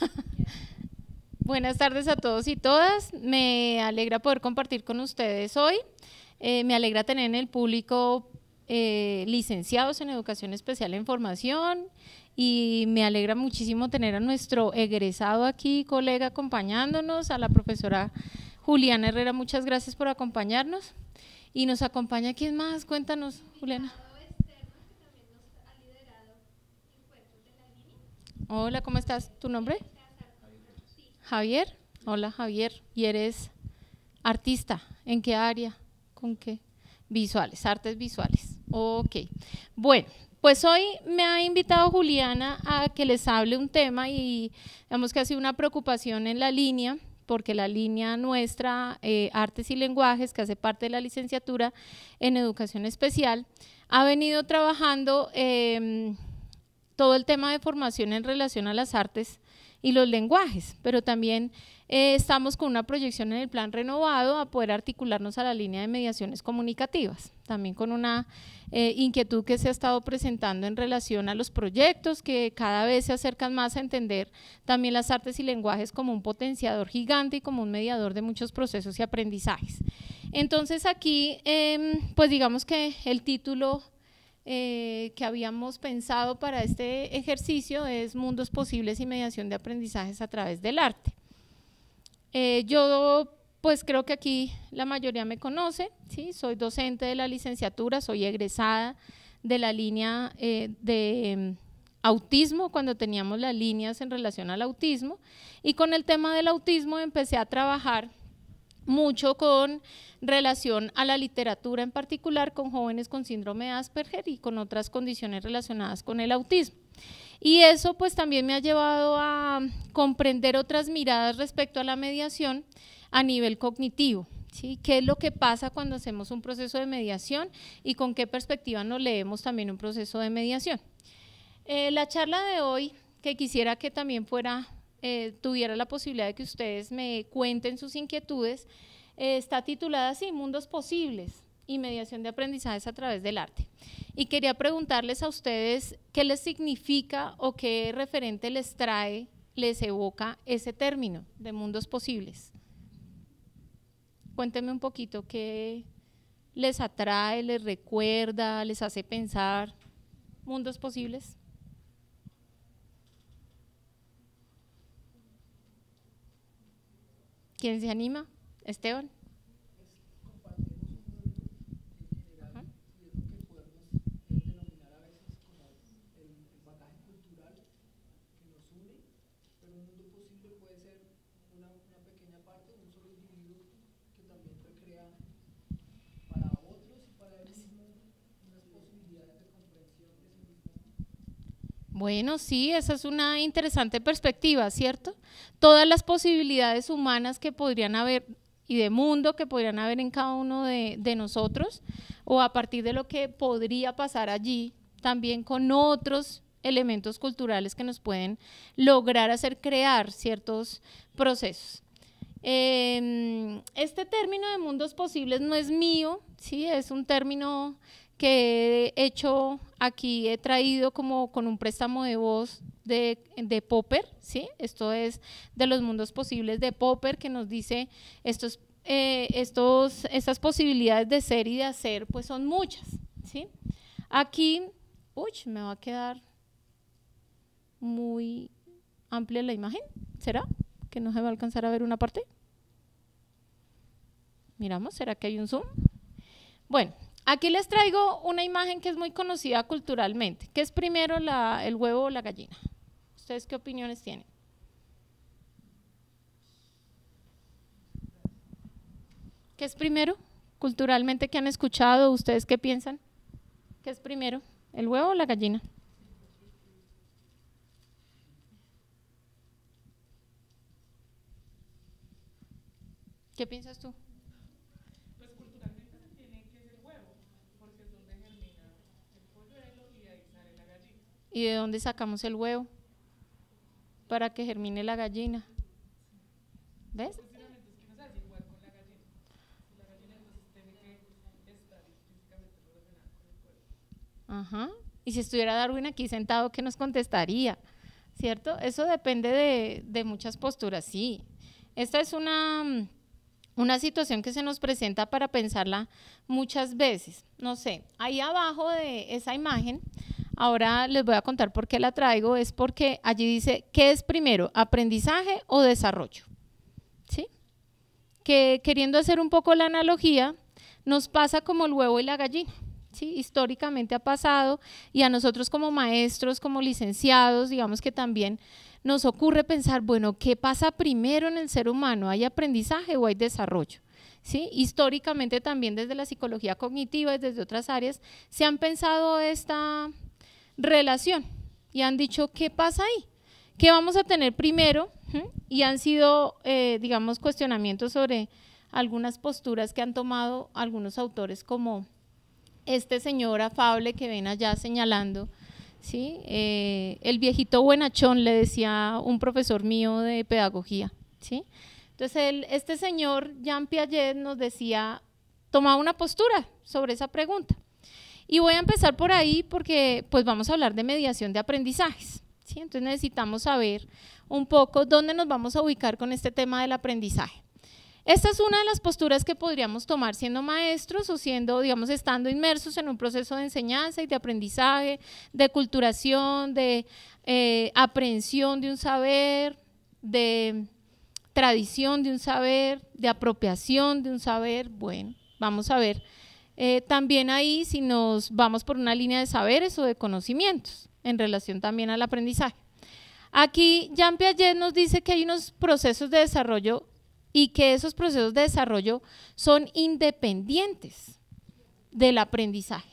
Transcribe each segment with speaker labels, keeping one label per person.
Speaker 1: Buenas tardes a todos y todas. Me alegra poder compartir con ustedes hoy. Eh, me alegra tener en el público eh, licenciados en educación especial en formación y me alegra muchísimo tener a nuestro egresado aquí, colega, acompañándonos, a la profesora Juliana Herrera. Muchas gracias por acompañarnos. Y nos acompaña, ¿quién más? Cuéntanos, Juliana. Hola, ¿cómo estás? ¿Tu nombre? Javier. Hola, Javier. ¿Y eres artista? ¿En qué área? ¿Con qué? Visuales, artes visuales. Ok. Bueno, pues hoy me ha invitado Juliana a que les hable un tema y digamos que ha sido una preocupación en la línea porque la línea nuestra, eh, Artes y Lenguajes, que hace parte de la licenciatura en Educación Especial, ha venido trabajando em, todo el tema de formación en relación a las artes y los lenguajes, pero también eh, estamos con una proyección en el plan renovado a poder articularnos a la línea de mediaciones comunicativas, también con una eh, inquietud que se ha estado presentando en relación a los proyectos que cada vez se acercan más a entender también las artes y lenguajes como un potenciador gigante y como un mediador de muchos procesos y aprendizajes. Entonces aquí, em, pues digamos que el título eh, que habíamos pensado para este ejercicio es mundos posibles y mediación de aprendizajes a través del arte. Eh, yo pues creo que aquí la mayoría me conoce, ¿sí? soy docente de la licenciatura, soy egresada de la línea eh, de mm, autismo, cuando teníamos las líneas en relación al autismo, y con el tema del autismo empecé a trabajar mucho con relación a la literatura, en particular con jóvenes con síndrome de Asperger y con otras condiciones relacionadas con el autismo. Y eso pues también me ha llevado a comprender otras miradas respecto a la mediación a nivel cognitivo. ¿sí? ¿Qué es lo que pasa cuando hacemos un proceso de mediación y con qué perspectiva nos leemos también un proceso de mediación? Eh, la charla de hoy, que quisiera que también fuera eh, tuviera la posibilidad de que ustedes me cuenten sus inquietudes, eh, está titulada así, Mundos Posibles y mediación de aprendizajes a través del arte. Y quería preguntarles a ustedes qué les significa o qué referente les trae, les evoca ese término de mundos posibles. Cuéntenme un poquito qué les atrae, les recuerda, les hace pensar mundos posibles. ¿Quién se anima? Esteban. Compartimos un modelo general y es lo que podemos denominar a veces como el bagaje cultural
Speaker 2: que nos une, pero un mundo posible puede ser una pequeña parte de un solo individuo que también fue creado.
Speaker 1: Bueno, sí, esa es una interesante perspectiva, ¿cierto? Todas las posibilidades humanas que podrían haber y de mundo que podrían haber en cada uno de, nosotros, o a partir de lo que podría pasar allí, también con otros elementos culturales que nos pueden lograr hacer crear ciertos procesos. Em, este término de mundos posibles no es mío, sí, es un término que he hecho aquí, he traído como con un préstamo de voz de, Popper, ¿sí? Esto es de los mundos posibles de Popper, que nos dice estos, eh, estos, estas posibilidades de ser y de hacer, pues son muchas, ¿sí? Aquí, uy, me va a quedar muy amplia la imagen, ¿será? Que no se va a alcanzar a ver una parte. Miramos, ¿será que hay un zoom? Bueno, Aquí les traigo una imagen que es muy conocida culturalmente, que es primero el huevo o la gallina. ¿Ustedes qué opiniones tienen? ¿Qué es primero? Culturalmente, que han escuchado? ¿Ustedes qué piensan? ¿Qué es primero? ¿El huevo o la gallina? ¿Qué piensas tú? ¿Y de dónde sacamos el huevo? Para que germine la gallina. ¿Ves? Ajá. Y si estuviera Darwin aquí sentado, ¿qué nos contestaría? ¿Cierto? Eso depende de, de muchas posturas, sí. Esta es una, una situación que se nos presenta para pensarla muchas veces. No sé, ahí abajo de esa imagen Ahora les voy a contar por qué la traigo. Es porque allí dice, ¿qué es primero? ¿Aprendizaje o desarrollo? ¿Sí? Que queriendo hacer un poco la analogía, nos pasa como el huevo y la gallina. ¿Sí? Históricamente ha pasado y a nosotros como maestros, como licenciados, digamos que también nos ocurre pensar, bueno, ¿qué pasa primero en el ser humano? ¿Hay aprendizaje o hay desarrollo? ¿Sí? Históricamente también desde la psicología cognitiva y desde otras áreas se han pensado esta, relación y han dicho, ¿qué pasa ahí? ¿Qué vamos a tener primero? ¿Mm? Y han sido, eh, digamos, cuestionamientos sobre algunas posturas que han tomado algunos autores como este señor afable que ven allá señalando, ¿sí? Eh, el viejito buenachón le decía un profesor mío de pedagogía, ¿sí? Entonces este señor Jean Piaget nos decía, tomaba una postura sobre esa pregunta. Y voy a empezar por ahí porque pues vamos a hablar de mediación de aprendizajes. Entonces necesitamos saber un poco dónde nos vamos a ubicar con este tema del aprendizaje. Esta es una de las posturas que podríamos tomar siendo maestros o siendo, digamos, estando inmersos en un proceso de enseñanza y de aprendizaje, de culturación, de eh, aprensión aprehensión de un saber, de tradición de un saber, de apropiación de un saber. Bueno, vamos a ver eh, también ahí si nos vamos por una línea de saberes o de conocimientos en relación también al aprendizaje. Aquí Jean Piaget nos dice que hay unos procesos de desarrollo y que esos procesos de desarrollo son independientes del aprendizaje.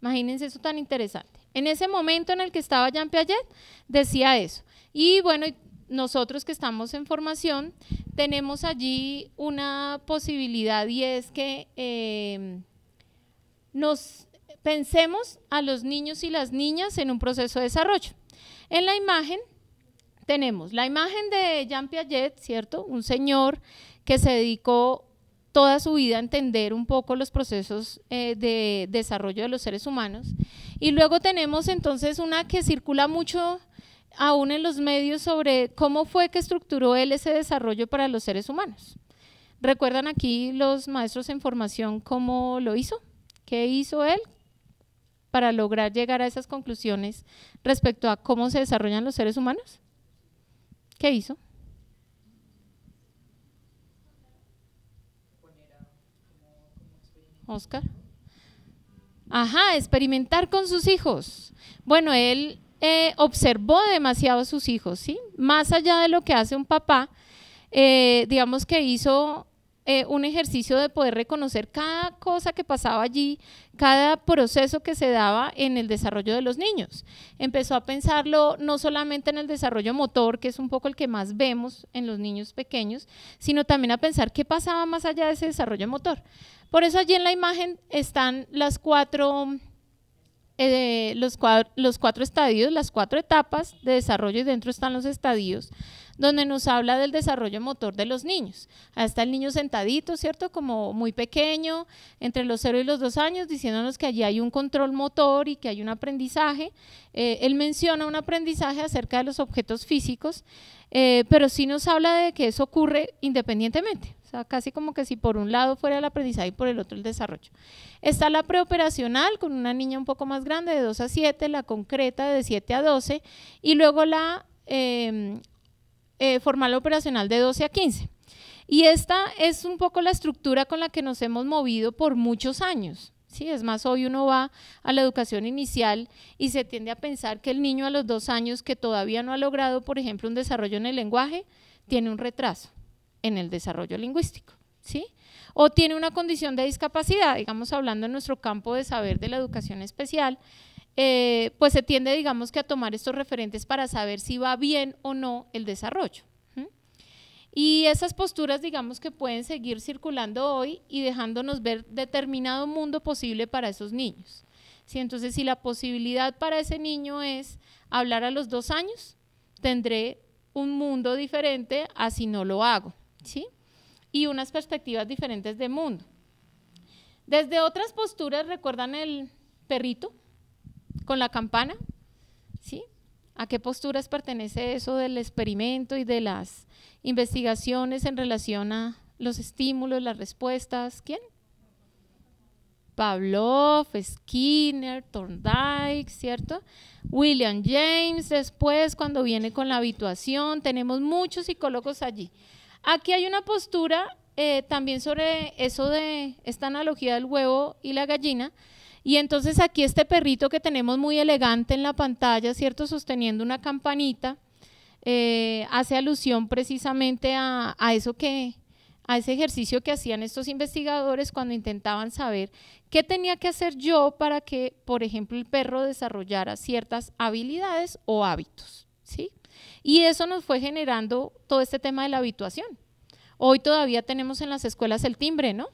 Speaker 1: Imagínense eso tan interesante. En ese momento en el que estaba Jean Piaget decía eso. Y bueno, nosotros que estamos en formación tenemos allí una posibilidad y es que eh, nos pensemos a los niños y las niñas en un proceso de desarrollo. En la imagen tenemos la imagen de Jean Piaget, ¿cierto? Un señor que se dedicó toda su vida a entender un poco los procesos eh, de desarrollo de los seres humanos. Y luego tenemos entonces una que circula mucho aún en los medios sobre cómo fue que estructuró él ese desarrollo para los seres humanos. ¿Recuerdan aquí los maestros en formación cómo lo hizo? ¿Qué hizo él para lograr llegar a esas conclusiones respecto a cómo se desarrollan los seres humanos? ¿Qué hizo? Oscar. Ajá, experimentar con sus hijos. Bueno, él eh, observó demasiado a sus hijos, ¿sí? Más allá de lo que hace un papá, eh, digamos que hizo eh, un ejercicio de poder reconocer cada cosa que pasaba allí, cada proceso que se daba en el desarrollo de los niños. Empezó a pensarlo no solamente en el desarrollo motor, que es un poco el que más vemos en los niños pequeños, sino también a pensar qué pasaba más allá de ese desarrollo motor. Por eso allí en la imagen están las cuatro... Eh, los, los cuatro estadios, las cuatro etapas de desarrollo y dentro están los estadios donde nos habla del desarrollo motor de los niños. Ahí está el niño sentadito, ¿cierto? Como muy pequeño, entre los 0 y los 2 años, diciéndonos que allí hay un control motor y que hay un aprendizaje. Eh, él menciona un aprendizaje acerca de los objetos físicos, eh, pero sí nos habla de que eso ocurre independientemente. O sea, casi como que si por un lado fuera el aprendizaje y por el otro el desarrollo. Está la preoperacional con una niña un poco más grande de 2 a 7, la concreta de 7 a 12 y luego la eh, eh, formal operacional de 12 a 15. Y esta es un poco la estructura con la que nos hemos movido por muchos años. ¿sí? Es más, hoy uno va a la educación inicial y se tiende a pensar que el niño a los dos años que todavía no ha logrado, por ejemplo, un desarrollo en el lenguaje, tiene un retraso en el desarrollo lingüístico. ¿sí? O tiene una condición de discapacidad, digamos hablando en nuestro campo de saber de la educación especial, eh, pues se tiende, digamos que, a tomar estos referentes para saber si va bien o no el desarrollo. Y esas posturas, digamos que pueden seguir circulando hoy y dejándonos ver determinado mundo posible para esos niños. Si Entonces, si la posibilidad para ese niño es hablar a los dos años, tendré un mundo diferente a si no lo hago, ¿sí? Y unas perspectivas diferentes de mundo. Desde otras posturas, ¿recuerdan el perrito? con la campana, ¿sí? ¿A qué posturas pertenece eso del experimento y de las investigaciones en relación a los estímulos, las respuestas? ¿Quién? Pavlov, Skinner, Thorndike, ¿cierto? William James, después cuando viene con la habituación, tenemos muchos psicólogos allí. Aquí hay una postura eh, también sobre eso de esta analogía del huevo y la gallina, y entonces aquí este perrito que tenemos muy elegante en la pantalla, ¿cierto? Sosteniendo una campanita, eh, hace alusión precisamente a, eso que, a ese ejercicio que hacían estos investigadores cuando intentaban saber qué tenía que hacer yo para que, por ejemplo, el perro desarrollara ciertas habilidades o hábitos, ¿sí? Y eso nos fue generando todo este tema de la habituación. Hoy todavía tenemos en las escuelas el timbre, ¿no?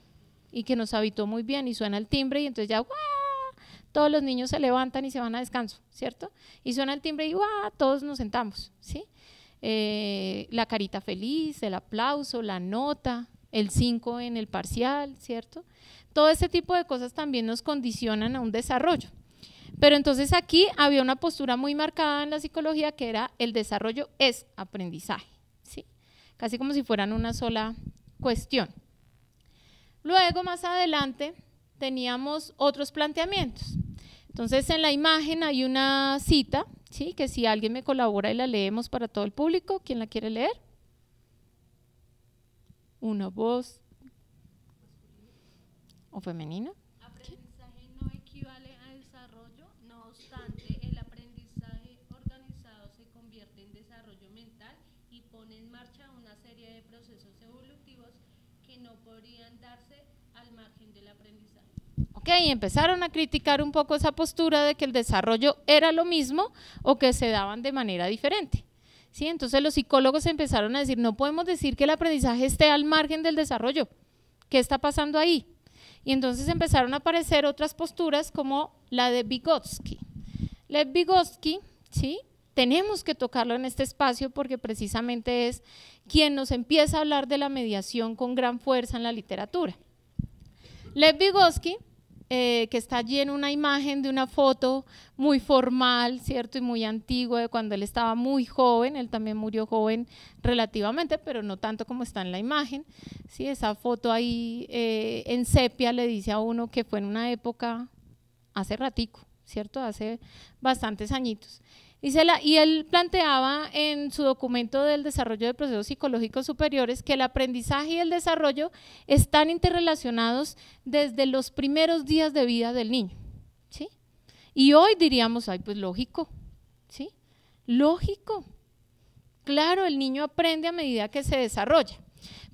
Speaker 1: Y que nos habitó muy bien y suena el timbre y entonces ya, ¡guau! todos los niños se levantan y se van a descanso, ¿cierto? Y suena el timbre y todos nos sentamos, ¿sí? Eh, la carita feliz, el aplauso, la nota, el 5 en el parcial, ¿cierto? Todo ese tipo de cosas también nos condicionan a un desarrollo. Pero entonces aquí había una postura muy marcada en la psicología que era el desarrollo es aprendizaje, ¿sí? Casi como si fueran una sola cuestión. Luego, más adelante, teníamos otros planteamientos. Entonces, en la imagen hay una cita, ¿sí? que si alguien me colabora y la leemos para todo el público, ¿quién la quiere leer? Una voz o femenina. Y empezaron a criticar un poco esa postura de que el desarrollo era lo mismo o que se daban de manera diferente. ¿Sí? Entonces los psicólogos empezaron a decir, no podemos decir que el aprendizaje esté al margen del desarrollo. ¿Qué está pasando ahí? Y entonces empezaron a aparecer otras posturas como la de Vygotsky. ¿Lev Vygotsky, ¿sí? tenemos que tocarlo en este espacio porque precisamente es quien nos empieza a hablar de la mediación con gran fuerza en la literatura. Lev Vygotsky eh, que está allí en una imagen de una foto muy formal, ¿cierto? Y muy antigua, de cuando él estaba muy joven, él también murió joven relativamente, pero no tanto como está en la imagen, ¿sí? Esa foto ahí eh, en sepia le dice a uno que fue en una época hace ratico, ¿cierto? Hace bastantes añitos. Y, y él planteaba en su documento del desarrollo de procesos psicológicos superiores que el aprendizaje y el desarrollo están interrelacionados desde los primeros días de vida del niño. ¿sí? Y hoy diríamos, ay, pues lógico, ¿sí? Lógico. Claro, el niño aprende a medida que se desarrolla.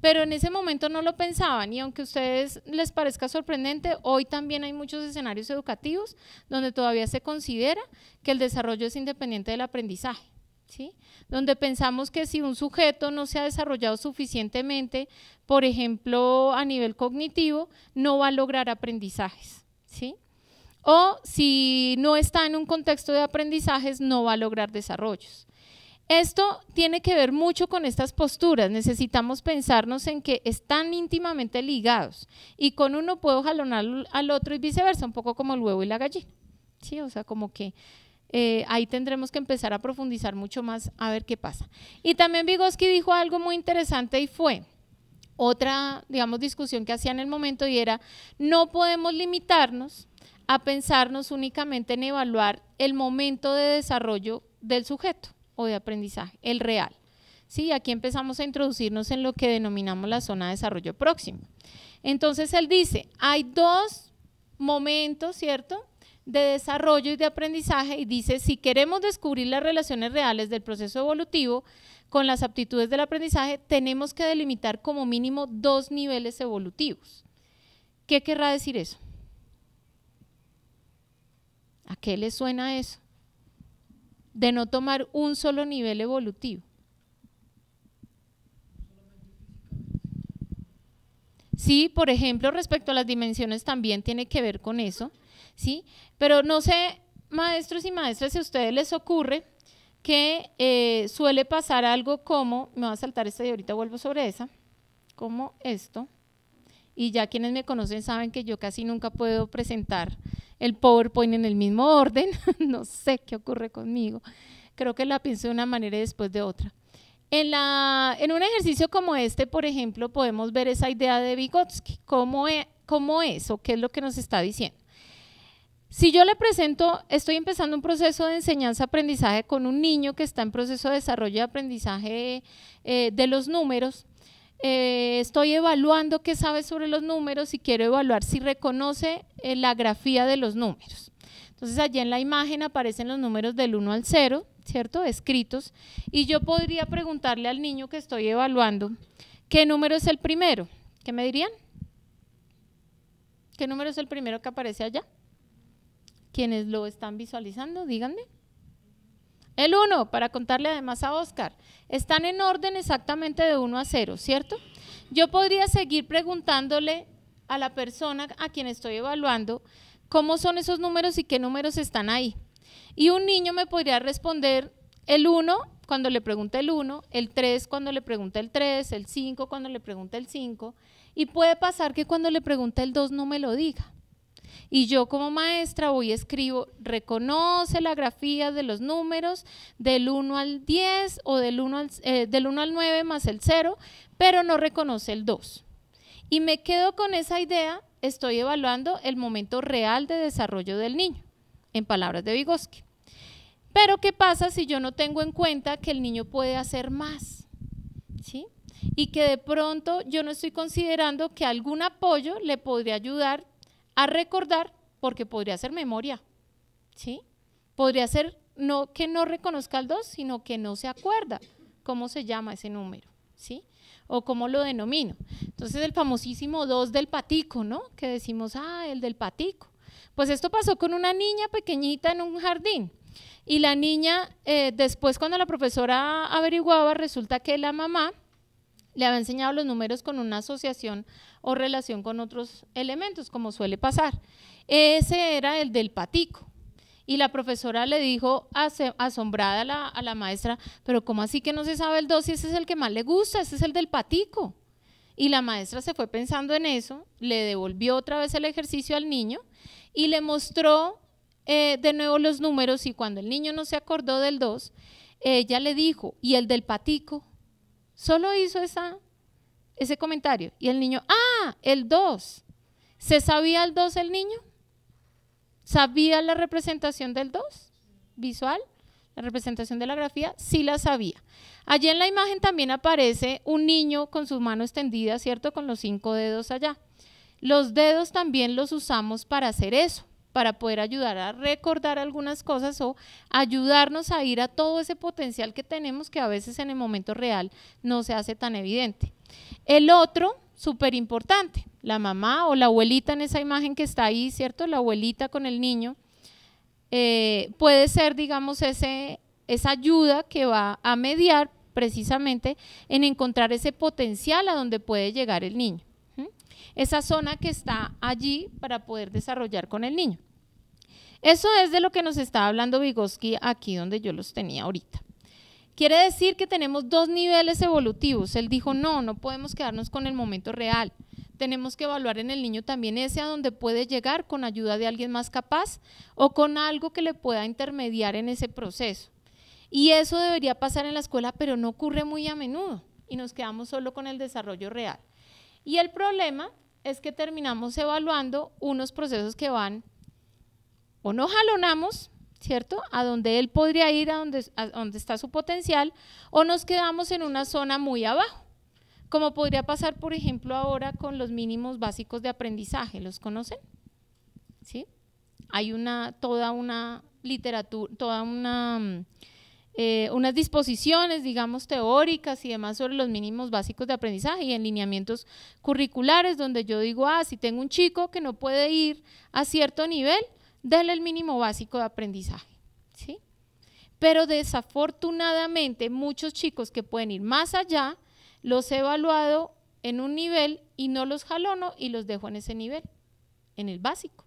Speaker 1: Pero en ese momento no lo pensaban y aunque a ustedes les parezca sorprendente, hoy también hay muchos escenarios educativos donde todavía se considera que el desarrollo es independiente del aprendizaje. ¿Sí? donde pensamos que si un sujeto no se ha desarrollado suficientemente, por ejemplo, a nivel cognitivo, no va a lograr aprendizajes. ¿sí? O si no está en un contexto de aprendizajes, no va a lograr desarrollos. Esto tiene que ver mucho con estas posturas. Necesitamos pensarnos en que están íntimamente ligados y con uno puedo jalonar al otro y viceversa, un poco como el huevo y la gallina. Sí, o sea, como que eh, ahí tendremos que empezar a profundizar mucho más a ver qué pasa. Y también Vygotsky dijo algo muy interesante y fue otra, digamos, discusión que hacía en el momento y era, no podemos limitarnos a pensarnos únicamente en evaluar el momento de desarrollo del sujeto o de aprendizaje, el real. Sí, aquí empezamos a introducirnos en lo que denominamos la zona de desarrollo próximo. Entonces él dice, hay dos momentos, ¿cierto?, de desarrollo y de aprendizaje y dice, si queremos descubrir las relaciones reales del proceso evolutivo con las aptitudes del aprendizaje, tenemos que delimitar como mínimo dos niveles evolutivos. ¿Qué querrá decir eso? ¿A qué le suena eso? de no tomar un solo nivel evolutivo. Sí, por ejemplo, respecto a las dimensiones también tiene que ver con eso, ¿sí? Pero no sé, maestros y maestras, si a ustedes les ocurre que eh, suele pasar algo como, me voy a saltar esta y ahorita vuelvo sobre esa, como esto, y ya quienes me conocen saben que yo casi nunca puedo presentar el PowerPoint en el mismo orden. no sé qué ocurre conmigo. Creo que la pienso de una manera y después de otra. En, la, en un ejercicio como este, por ejemplo, podemos ver esa idea de Vygotsky. ¿Cómo e, es, o qué es lo que nos está diciendo? Si yo le presento, estoy empezando un proceso de enseñanza-aprendizaje con un niño que está en proceso de desarrollo de aprendizaje eh, de los números, eh, estoy evaluando qué sabe sobre los números y quiero evaluar si reconoce eh, la grafía de los números. Entonces allí en la imagen aparecen los números del 1 al 0, ¿cierto? Escritos. Y yo podría preguntarle al niño que estoy evaluando, ¿qué número es el primero? ¿Qué me dirían? ¿Qué número es el primero que aparece allá? Quienes lo están visualizando, díganme. El 1, para contarle además a Oscar. Están en orden exactamente de 1 a 0, ¿cierto? Yo podría seguir preguntándole a la persona a quien estoy evaluando cómo son esos números y qué números están ahí. Y un niño me podría responder el 1 cuando le pregunta el 1, el 3 cuando le pregunta el 3, el 5 cuando le pregunta el 5, y puede pasar que cuando le pregunta el 2 no me lo diga. Y yo como maestra voy escribo, reconoce la grafía de los números del 1 al 10 o del 1 al, eh, del 1 al 9 más el 0, pero no reconoce el 2. Y me quedo con esa idea, estoy evaluando el momento real de desarrollo del niño, en palabras de Vygotsky. Pero ¿qué pasa si yo no tengo en cuenta que el niño puede hacer más? ¿Sí? Y que de pronto yo no estoy considerando que algún apoyo le podría ayudar a recordar porque podría ser memoria, ¿sí? Podría ser no, que no reconozca el 2, sino que no se acuerda cómo se llama ese número, ¿sí? O cómo lo denomino. Entonces el famosísimo 2 del patico, ¿no? Que decimos, ah, el del patico. Pues esto pasó con una niña pequeñita en un jardín. Y la niña, eh, después cuando la profesora averiguaba, resulta que la mamá le había enseñado los números con una asociación o relación con otros elementos, como suele pasar. Ese era el del patico. Y la profesora le dijo asombrada a la, maestra, pero ¿cómo así que no se sabe el 2 si ese es el que más le gusta? Ese es el del patico. Y la maestra se fue pensando en eso, le devolvió otra vez el ejercicio al niño y le mostró eh, de nuevo los números y cuando el niño no se acordó del 2, ella le dijo, ¿y el del patico? Solo hizo esa, ese comentario. Y el niño, ah, el 2. ¿Se sabía el 2 el niño? ¿Sabía la representación del 2 visual? La representación de la grafía, sí la sabía. Allí en la imagen también aparece un niño con su mano extendida, ¿cierto? Con los cinco dedos allá. Los dedos también los usamos para hacer eso para poder ayudar a recordar algunas cosas o ayudarnos a ir a todo ese potencial que tenemos que a veces en el momento real no se hace tan evidente. El otro, súper importante, la mamá o la abuelita en esa imagen que está ahí, ¿cierto? La abuelita con el niño, eh, puede ser, digamos, ese, esa ayuda que va a mediar precisamente en encontrar ese potencial a donde puede llegar el niño esa zona que está allí para poder desarrollar con el niño. Eso es de lo que nos está hablando Vygotsky aquí donde yo los tenía ahorita. Quiere decir que tenemos dos niveles evolutivos. Él dijo, no, no podemos quedarnos con el momento real. Tenemos que evaluar en el niño también ese a donde puede llegar con ayuda de alguien más capaz o con algo que le pueda intermediar en ese proceso. Y eso debería pasar en la escuela, pero no ocurre muy a menudo y nos quedamos solo con el desarrollo real. Y el problema es que terminamos evaluando unos procesos que van o nos jalonamos, ¿cierto? A donde él podría ir, a donde, está su potencial, o nos quedamos en una zona muy abajo, como podría pasar, por ejemplo, ahora con los mínimos básicos de aprendizaje, ¿los conocen? ¿Sí? Hay una, toda una literatura, toda una mm, eh, unas disposiciones, digamos, teóricas y demás sobre los mínimos básicos de aprendizaje y en lineamientos curriculares, donde yo digo, ah, si tengo un chico que no puede ir a cierto nivel, déle el mínimo básico de aprendizaje, ¿sí? Pero desafortunadamente muchos chicos que pueden ir más allá, los he evaluado en un nivel y no los jalono y los dejo en ese nivel, en el básico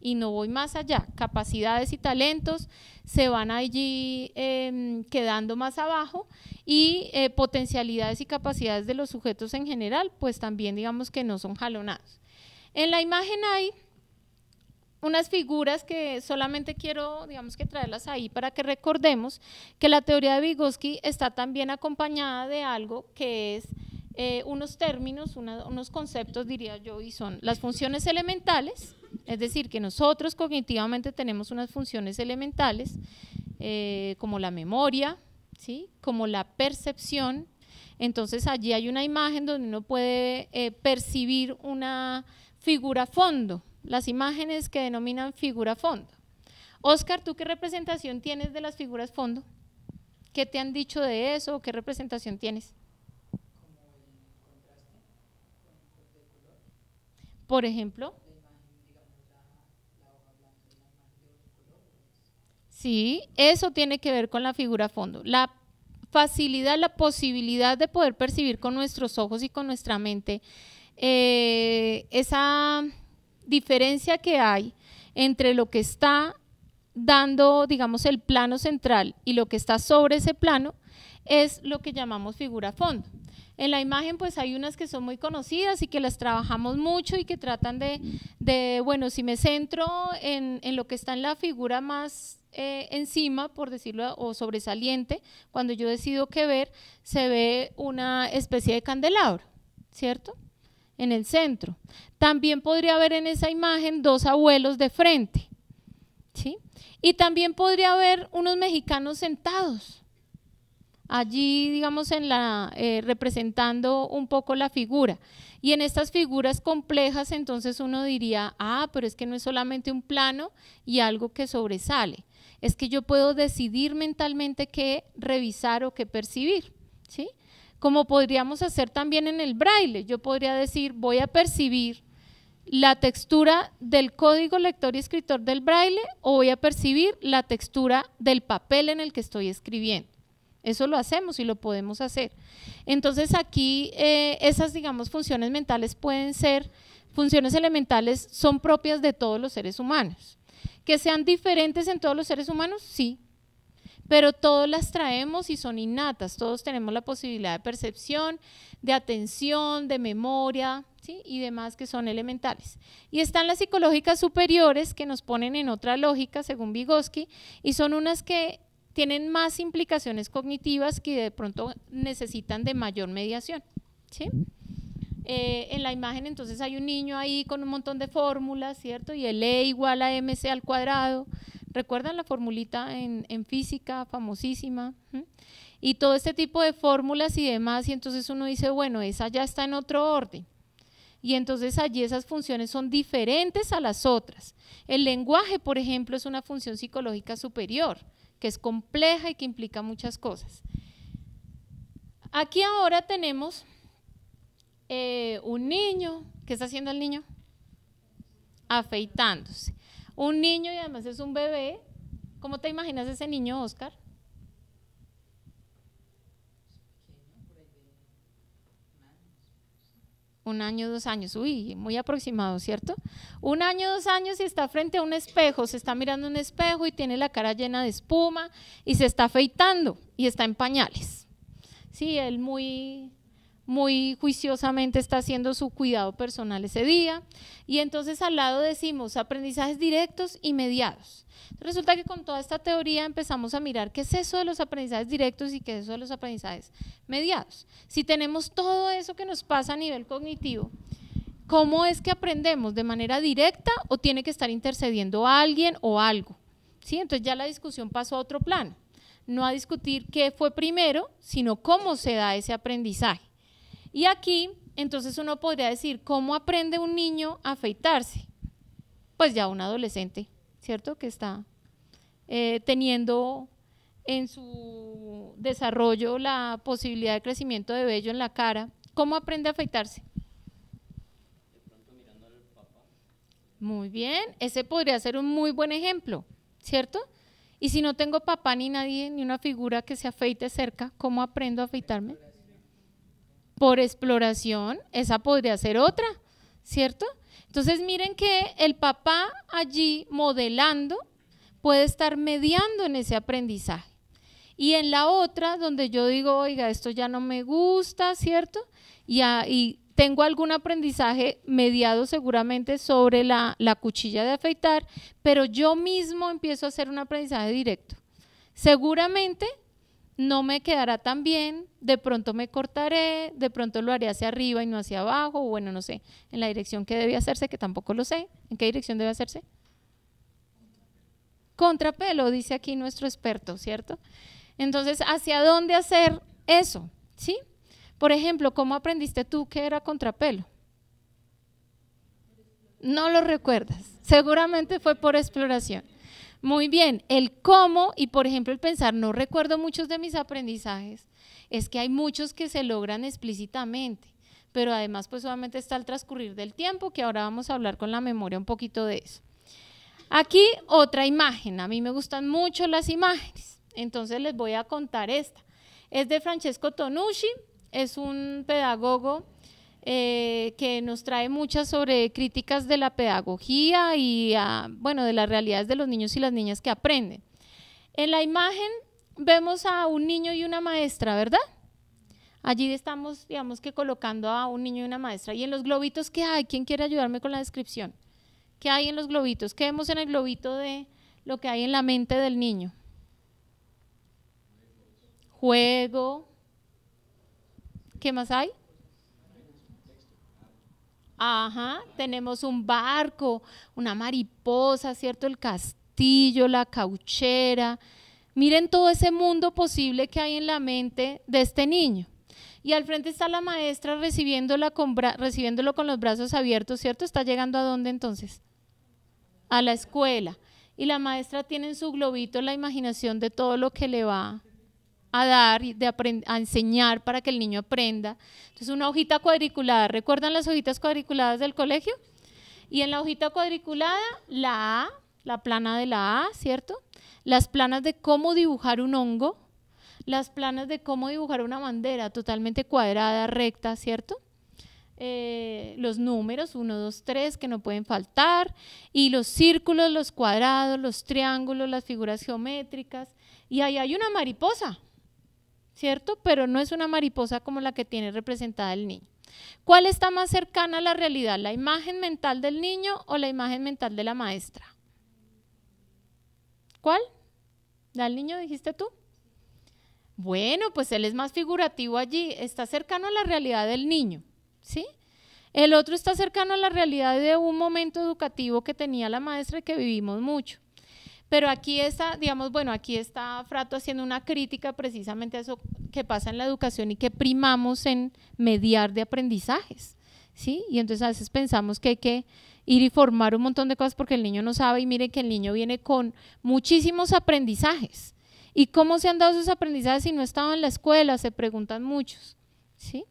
Speaker 1: y no voy más allá. Capacidades y talentos se van allí em, quedando más abajo y eh, potencialidades y capacidades de los sujetos en general, pues también digamos que no son jalonados. En la imagen hay unas figuras que solamente quiero, digamos que traerlas ahí para que recordemos que la teoría de Vygotsky está también acompañada de algo que es eh, unos términos, unos conceptos, diría yo, y son las funciones elementales, es decir, que nosotros cognitivamente tenemos unas funciones elementales, eh, como la memoria, ¿sí? como la percepción. Entonces allí hay una imagen donde uno puede eh, percibir una figura fondo, las imágenes que denominan figura fondo. Oscar, ¿tú qué representación tienes de las figuras fondo? ¿Qué te han dicho de eso? ¿Qué representación tienes? Por ejemplo. Sí, eso tiene que ver con la figura fondo. La facilidad, la posibilidad de poder percibir con nuestros ojos y con nuestra mente eh, esa diferencia que hay entre lo que está dando, digamos, el plano central y lo que está sobre ese plano es lo que llamamos figura fondo. En la imagen pues hay unas que son muy conocidas y que las trabajamos mucho y que tratan de, bueno, si me centro en, lo que está en la figura más eh, encima, por decirlo, o sobresaliente, cuando yo decido qué ver, se ve una especie de candelabro, ¿cierto? En el centro. También podría ver en esa imagen dos abuelos de frente, ¿sí? Y también podría haber unos mexicanos sentados allí, digamos, en la, eh, representando un poco la figura. Y en estas figuras complejas, entonces uno diría, ah, pero es que no es solamente un plano y algo que sobresale, es que yo puedo decidir mentalmente qué revisar o qué percibir, ¿sí? Como podríamos hacer también en el braille, yo podría decir, voy a percibir la textura del código lector y escritor del braille o voy a percibir la textura del papel en el que estoy escribiendo. Eso lo hacemos y lo podemos hacer. Entonces aquí eh, esas, digamos, funciones mentales pueden ser, funciones elementales son propias de todos los seres humanos. Que sean diferentes en todos los seres humanos, sí, pero todos las traemos y son innatas, todos tenemos la posibilidad de percepción, de atención, de memoria ¿sí? y demás que son elementales. Y están las psicológicas superiores que nos ponen en otra lógica, según Vygotsky, y son unas que tienen más implicaciones cognitivas que de pronto necesitan de mayor mediación. Eh, en la imagen entonces hay un niño ahí con un montón de fórmulas, ¿cierto? Y el E igual a MC al cuadrado. ¿Recuerdan la formulita en, física famosísima? ¿Mm? Y todo este tipo de fórmulas y demás, y entonces uno dice, bueno, esa ya está en otro orden. Y entonces allí esas funciones son diferentes a las otras. El lenguaje, por ejemplo, es una función psicológica superior que es compleja y que implica muchas cosas. Aquí ahora tenemos eh, un niño, ¿qué está haciendo el niño? Afeitándose. Un niño y además es un bebé. ¿Cómo te imaginas ese niño, Oscar? un año, dos años, uy, muy aproximado, ¿cierto? Un año, dos años y está frente a un espejo, se está mirando un espejo y tiene la cara llena de espuma y se está afeitando y está en pañales. Sí, él muy muy juiciosamente está haciendo su cuidado personal ese día. Y entonces al lado decimos aprendizajes directos y mediados. Resulta que con toda esta teoría empezamos a mirar qué es eso de los aprendizajes directos y qué es eso de los aprendizajes mediados. Si tenemos todo eso que nos pasa a nivel cognitivo, ¿cómo es que aprendemos? ¿De manera directa o tiene que estar intercediendo a alguien o algo? ¿Sí? Entonces ya la discusión pasó a otro plano. No a discutir qué fue primero, sino cómo se da ese aprendizaje. Y aquí, entonces uno podría decir, ¿cómo aprende un niño a afeitarse? Pues ya un adolescente, ¿cierto? Que está eh, teniendo en su desarrollo la posibilidad de crecimiento de vello en la cara. ¿Cómo aprende a afeitarse? De pronto mirando al papá. Muy bien, ese podría ser un muy buen ejemplo, ¿cierto? Y si no tengo papá ni nadie, ni una figura que se afeite cerca, ¿cómo aprendo a afeitarme? por exploración, esa podría ser otra, ¿cierto? Entonces miren que el papá allí modelando puede estar mediando en ese aprendizaje. Y en la otra, donde yo digo, oiga, esto ya no me gusta, ¿cierto? Y, tengo algún aprendizaje mediado seguramente sobre la, la cuchilla de afeitar, pero yo mismo empiezo a hacer un aprendizaje directo. Seguramente no me quedará tan bien, de pronto me cortaré, de pronto lo haré hacia arriba y no hacia abajo, bueno, no sé, en la dirección que debe hacerse, que tampoco lo sé, ¿en qué dirección debe hacerse? Contrapelo, dice aquí nuestro experto, ¿cierto? Entonces, ¿hacia dónde hacer eso? ¿Sí? Por ejemplo, ¿cómo aprendiste tú que era contrapelo? No lo recuerdas, seguramente fue por exploración. Muy bien, el cómo y por ejemplo el pensar, no recuerdo muchos de mis aprendizajes, es que hay muchos que se logran explícitamente, pero además pues solamente está el transcurrir del tiempo, que ahora vamos a hablar con la memoria un poquito de eso. Aquí otra imagen, a mí me gustan mucho las imágenes, entonces les voy a contar esta. Es de Francesco Tonucci, es un pedagogo eh, que nos trae muchas sobre críticas de la pedagogía y, ah, bueno, de las realidades de los niños y las niñas que aprenden. En la imagen vemos a un niño y una maestra, ¿verdad? Allí estamos, digamos que colocando a un niño y una maestra. ¿Y en los globitos qué hay? ¿Quién quiere ayudarme con la descripción? ¿Qué hay en los globitos? ¿Qué vemos en el globito de lo que hay en la mente del niño? Juego. ¿Qué más hay? Ajá, tenemos un barco, una mariposa, ¿cierto? El castillo, la cauchera. Miren todo ese mundo posible que hay en la mente de este niño. Y al frente está la maestra recibiéndolo con los brazos abiertos, ¿cierto? Está llegando a dónde entonces? A la escuela. Y la maestra tiene en su globito la imaginación de todo lo que le va a dar, de a enseñar para que el niño aprenda. Entonces, una hojita cuadriculada, ¿recuerdan las hojitas cuadriculadas del colegio? Y en la hojita cuadriculada, la A, la plana de la A, ¿cierto? Las planas de cómo dibujar un hongo, las planas de cómo dibujar una bandera totalmente cuadrada, recta, ¿cierto? Eh, los números 1, 2, 3 que no pueden faltar, y los círculos, los cuadrados, los triángulos, las figuras geométricas, y ahí hay una mariposa, ¿cierto? Pero no es una mariposa como la que tiene representada el niño. ¿Cuál está más cercana a la realidad, la imagen mental del niño o la imagen mental de la maestra? ¿Cuál? del niño dijiste tú? Bueno, pues él es más figurativo allí, está cercano a la realidad del niño, ¿sí? El otro está cercano a la realidad de un momento educativo que tenía la maestra y que vivimos mucho. Pero aquí está, digamos, bueno, aquí está Frato haciendo una crítica precisamente a eso que pasa en la educación y que primamos en mediar de aprendizajes, ¿sí? Y entonces a veces pensamos que hay que ir y formar un montón de cosas porque el niño no sabe y mire que el niño viene con muchísimos aprendizajes. ¿Y cómo se han dado esos aprendizajes si no estaba en la escuela? Se preguntan muchos, ¿sí?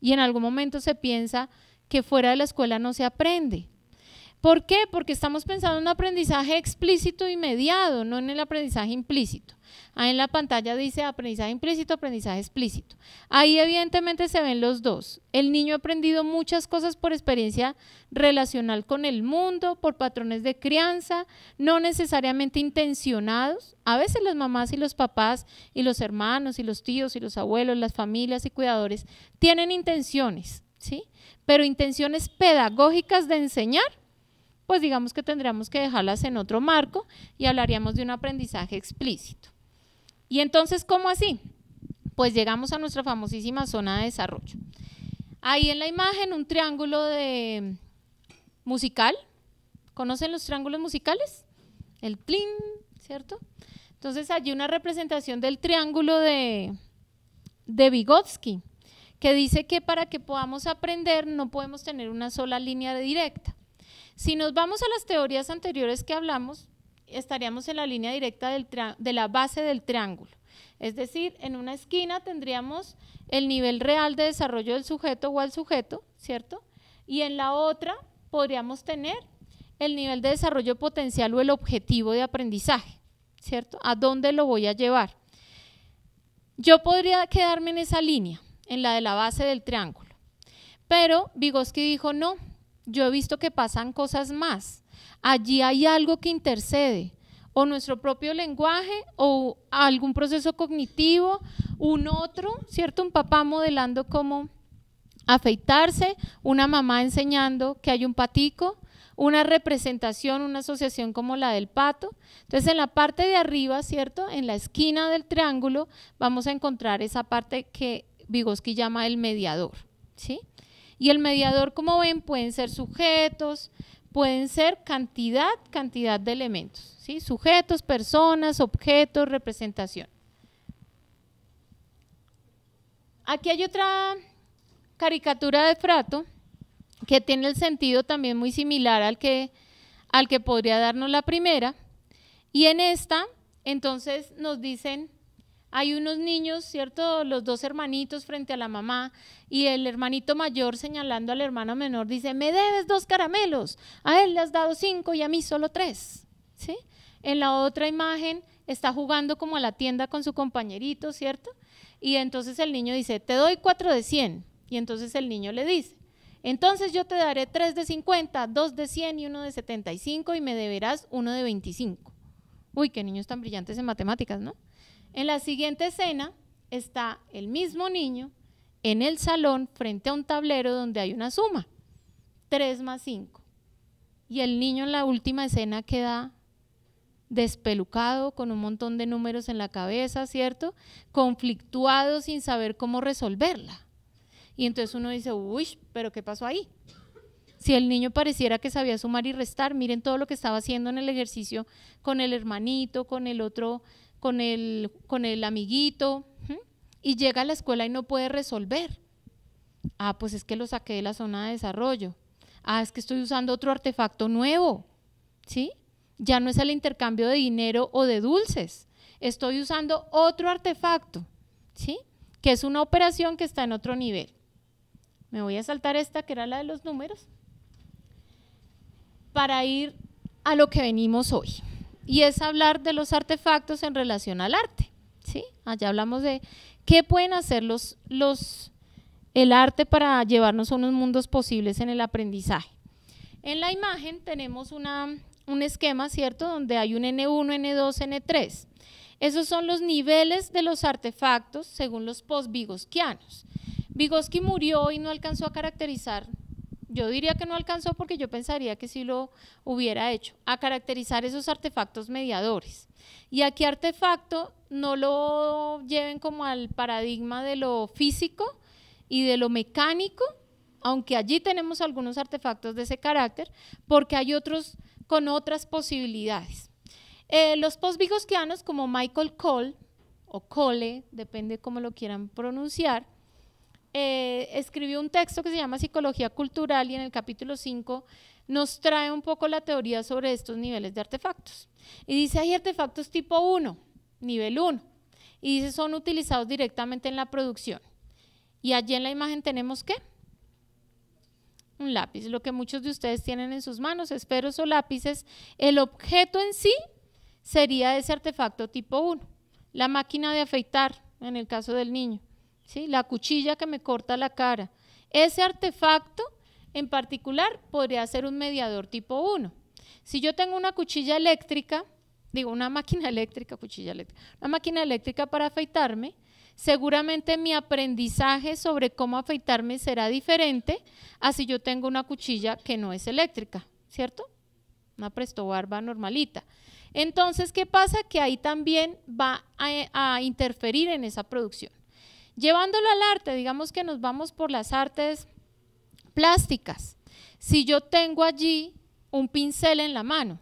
Speaker 1: Y en algún momento se piensa que fuera de la escuela no se aprende. ¿Por qué? Porque estamos pensando en un aprendizaje explícito y mediado, no en el aprendizaje implícito. Ahí en la pantalla dice aprendizaje implícito, aprendizaje explícito. Ahí evidentemente se ven los dos. El niño ha aprendido muchas cosas por experiencia relacional con el mundo, por patrones de crianza, no necesariamente intencionados. A veces las mamás y los papás y los hermanos y los tíos y los abuelos, las familias y cuidadores tienen intenciones, ¿sí? Pero intenciones pedagógicas de enseñar pues digamos que tendríamos que dejarlas en otro marco y hablaríamos de un aprendizaje explícito. Y entonces, ¿cómo así? Pues llegamos a nuestra famosísima zona de desarrollo. Ahí en la imagen un triángulo de musical. ¿Conocen los triángulos musicales? El plin, ¿cierto? Entonces allí una representación del triángulo de, de Vygotsky, que dice que para que podamos aprender no podemos tener una sola línea directa. Si nos vamos a las teorías anteriores que hablamos, estaríamos en la línea directa de la base del triángulo. Es decir, en una esquina tendríamos el nivel real de desarrollo del sujeto o al sujeto, ¿cierto? Y en la otra podríamos tener el nivel de desarrollo potencial o el objetivo de aprendizaje, ¿cierto? ¿A dónde lo voy a llevar? Yo podría quedarme en esa línea, en la de la base del triángulo. Pero Vygotsky dijo, no, yo he visto que pasan cosas más. Allí hay algo que intercede, o nuestro propio lenguaje, o algún proceso cognitivo, un otro, ¿cierto? Un papá modelando cómo afeitarse, una mamá enseñando que hay un patico, una representación, una asociación como la del pato. Entonces en la parte de arriba, ¿cierto? En la esquina del triángulo vamos a encontrar esa parte que Vygotsky llama el mediador, ¿sí? Y el mediador, como ven, pueden ser sujetos, pueden ser cantidad, cantidad de elementos, ¿sí? Sujetos, personas, objetos, representación. Aquí hay otra caricatura de Frato que tiene el sentido también muy similar al que, al que podría darnos la primera. Y en esta, entonces, nos dicen hay unos niños, ¿cierto? Los dos hermanitos frente a la mamá y el hermanito mayor señalando al hermano menor dice, me debes dos caramelos, a él le has dado cinco y a mí solo tres, ¿sí? En la otra imagen está jugando como a la tienda con su compañerito, ¿cierto? Y entonces el niño dice, te doy cuatro de cien. Y entonces el niño le dice, entonces yo te daré tres de cincuenta, dos de cien y uno de setenta y cinco y me deberás uno de veinticinco. Uy, qué niños tan brillantes en matemáticas, ¿no? En la siguiente escena está el mismo niño en el salón frente a un tablero donde hay una suma, 3 más 5. Y el niño en la última escena queda despelucado, con un montón de números en la cabeza, ¿cierto? Conflictuado sin saber cómo resolverla. Y entonces uno dice, uy, pero ¿qué pasó ahí? Si el niño pareciera que sabía sumar y restar, miren todo lo que estaba haciendo en el ejercicio con el hermanito, con el otro con el, con el amiguito y llega a la escuela y no puede resolver. Ah, pues es que lo saqué de la zona de desarrollo. Ah, es que estoy usando otro artefacto nuevo. ¿Sí? Ya no es el intercambio de dinero o de dulces. Estoy usando otro artefacto. ¿Sí? Que es una operación que está en otro nivel. Me voy a saltar esta que era la de los números para ir a lo que venimos hoy y es hablar de los artefactos en relación al arte. ¿sí? Allá hablamos de qué pueden hacer los, los, el arte para llevarnos a unos mundos posibles en el aprendizaje. En la imagen tenemos una, un esquema, ¿cierto?, donde hay un N1, N2, N3. Esos son los niveles de los artefactos según los post Vygotskianos. Vygotsky murió y no alcanzó a caracterizar yo diría que no alcanzó porque yo pensaría que sí lo hubiera hecho, a caracterizar esos artefactos mediadores. Y aquí artefacto no lo lleven como al paradigma de lo físico y de lo mecánico, aunque allí tenemos algunos artefactos de ese carácter, porque hay otros con otras posibilidades. Eh, los postvigoskianos como Michael Cole o Cole, depende cómo lo quieran pronunciar, eh, escribió un texto que se llama Psicología Cultural y en el capítulo 5 nos trae un poco la teoría sobre estos niveles de artefactos. Y dice, hay artefactos tipo 1, nivel 1, y dice, son utilizados directamente en la producción. Y allí en la imagen tenemos qué? Un lápiz, lo que muchos de ustedes tienen en sus manos, esferos o lápices. El objeto en sí sería ese artefacto tipo 1, la máquina de afeitar en el caso del niño la cuchilla que me corta la cara. Ese artefacto en particular podría ser un mediador tipo 1. Si yo tengo una cuchilla eléctrica, digo una máquina eléctrica, cuchilla eléctrica, una máquina eléctrica para afeitarme, seguramente mi aprendizaje sobre cómo afeitarme será diferente a si yo tengo una cuchilla que no es eléctrica, ¿cierto? Una barba normalita. Entonces, ¿qué pasa? Que ahí también va a interferir en esa producción. Llevándolo al arte, digamos que nos vamos por las artes plásticas. Si yo tengo allí un pincel en la mano,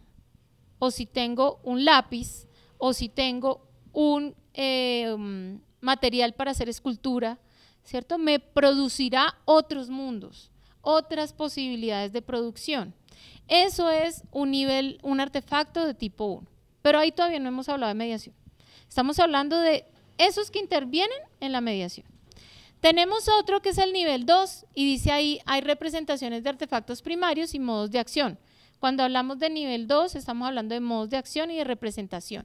Speaker 1: o si tengo un lápiz, o si tengo un eh, um, material para hacer escultura, ¿cierto? Me producirá otros mundos, otras posibilidades de producción. Eso es un nivel, un artefacto de tipo 1. Pero ahí todavía no hemos hablado de mediación. Estamos hablando de esos que intervienen en la mediación. Tenemos otro que es el nivel 2 y dice ahí hay representaciones de artefactos primarios y modos de acción. Cuando hablamos de nivel 2 estamos hablando de modos de acción y de representación.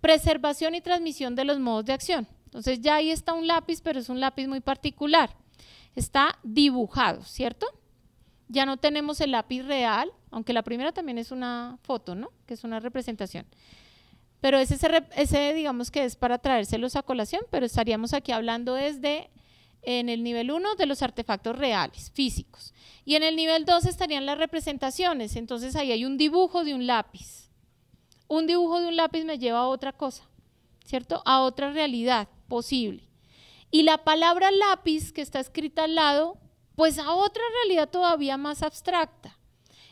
Speaker 1: Preservación y transmisión de los modos de acción. Entonces ya ahí está un lápiz, pero es un lápiz muy particular. Está dibujado, ¿cierto? Ya no tenemos el lápiz real, aunque la primera también es una foto, ¿no? Que es una representación. Pero ese, ese digamos que es para traérselos a colación, pero estaríamos aquí hablando desde en el nivel 1 de los artefactos reales, físicos. Y en el nivel 2 estarían las representaciones, entonces ahí hay un dibujo de un lápiz. Un dibujo de un lápiz me lleva a otra cosa, ¿cierto? A otra realidad posible. Y la palabra lápiz que está escrita al lado, pues a otra realidad todavía más abstracta.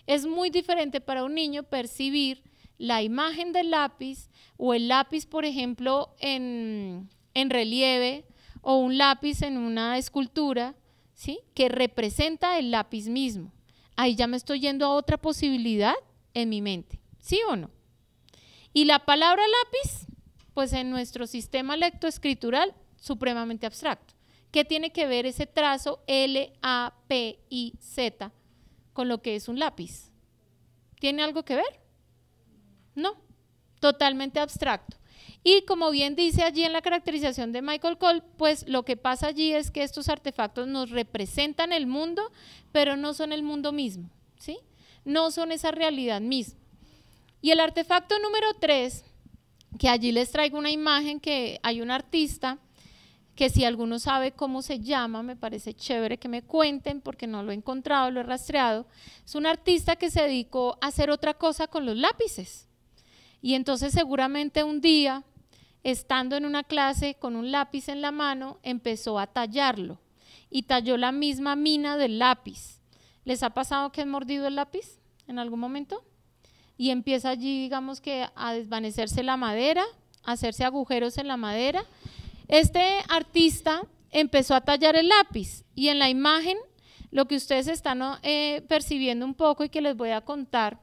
Speaker 1: Es muy diferente para un niño percibir la imagen del lápiz o el lápiz, por ejemplo, en, en relieve o un lápiz en una escultura, ¿sí? Que representa el lápiz mismo. Ahí ya me estoy yendo a otra posibilidad en mi mente, ¿sí o no? Y la palabra lápiz, pues en nuestro sistema lectoescritural, supremamente abstracto. ¿Qué tiene que ver ese trazo L, A, P, I, Z con lo que es un lápiz? ¿Tiene algo que ver? No, totalmente abstracto. Y como bien dice allí en la caracterización de Michael Cole, pues lo que pasa allí es que estos artefactos nos representan el mundo, pero no son el mundo mismo, ¿sí? No son esa realidad misma. Y el artefacto número tres, que allí les traigo una imagen que hay un artista, que si alguno sabe cómo se llama, me parece chévere que me cuenten porque no lo he encontrado, lo he rastreado. Es un artista que se dedicó a hacer otra cosa con los lápices. Y entonces seguramente un día, estando en una clase con un lápiz en la mano, empezó a tallarlo y talló la misma mina del lápiz. ¿Les ha pasado que han mordido el lápiz en algún momento? Y empieza allí, digamos que, a desvanecerse la madera, a hacerse agujeros en la madera. Este artista empezó a tallar el lápiz y en la imagen lo que ustedes están eh, percibiendo un poco y que les voy a contar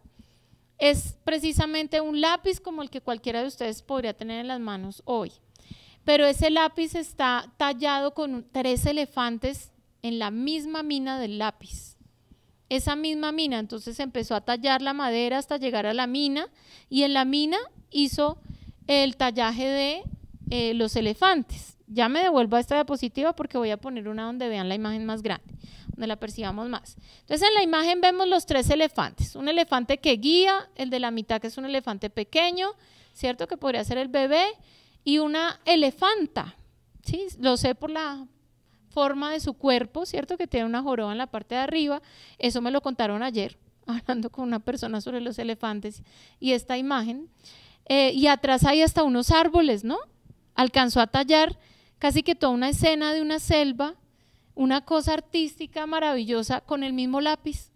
Speaker 1: es precisamente un lápiz como el que cualquiera de ustedes podría tener en las manos hoy. Pero ese lápiz está tallado con tres elefantes en la misma mina del lápiz. Esa misma mina, entonces empezó a tallar la madera hasta llegar a la mina y en la mina hizo el tallaje de eh, los elefantes. Ya me devuelvo a esta diapositiva porque voy a poner una donde vean la imagen más grande, donde la percibamos más. Entonces en la imagen vemos los tres elefantes. Un elefante que guía, el de la mitad que es un elefante pequeño, ¿cierto? Que podría ser el bebé, y una elefanta, ¿sí? Lo sé por la forma de su cuerpo, ¿cierto? Que tiene una joroba en la parte de arriba. Eso me lo contaron ayer, hablando con una persona sobre los elefantes y esta imagen. Eh, y atrás hay hasta unos árboles, ¿no? Alcanzó a tallar casi que toda una escena de una selva, una cosa artística maravillosa con el mismo lápiz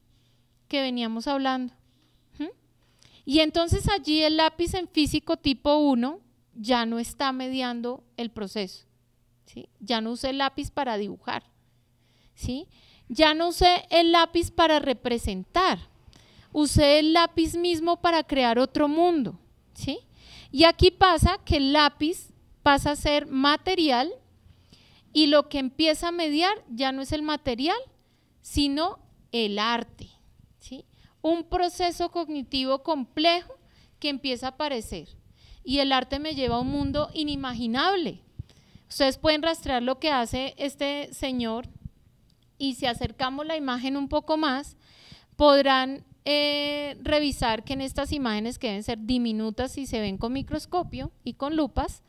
Speaker 1: que veníamos hablando. ¿Mm? Y entonces allí el lápiz en físico tipo 1 ya no está mediando el proceso. Ya no usé el lápiz para dibujar. Ya no usé el lápiz para representar. Usé el lápiz mismo para crear otro mundo. ¿sí? Y aquí pasa que el lápiz pasa a ser material y lo que empieza a mediar ya no es el material, sino el arte. ¿sí? Un proceso cognitivo complejo que empieza a aparecer. Y el arte me lleva a un mundo inimaginable. Ustedes pueden rastrear lo que hace este señor y si acercamos la imagen un poco más, podrán eh, revisar que en estas imágenes que deben ser diminutas y se ven con microscopio y con lupas,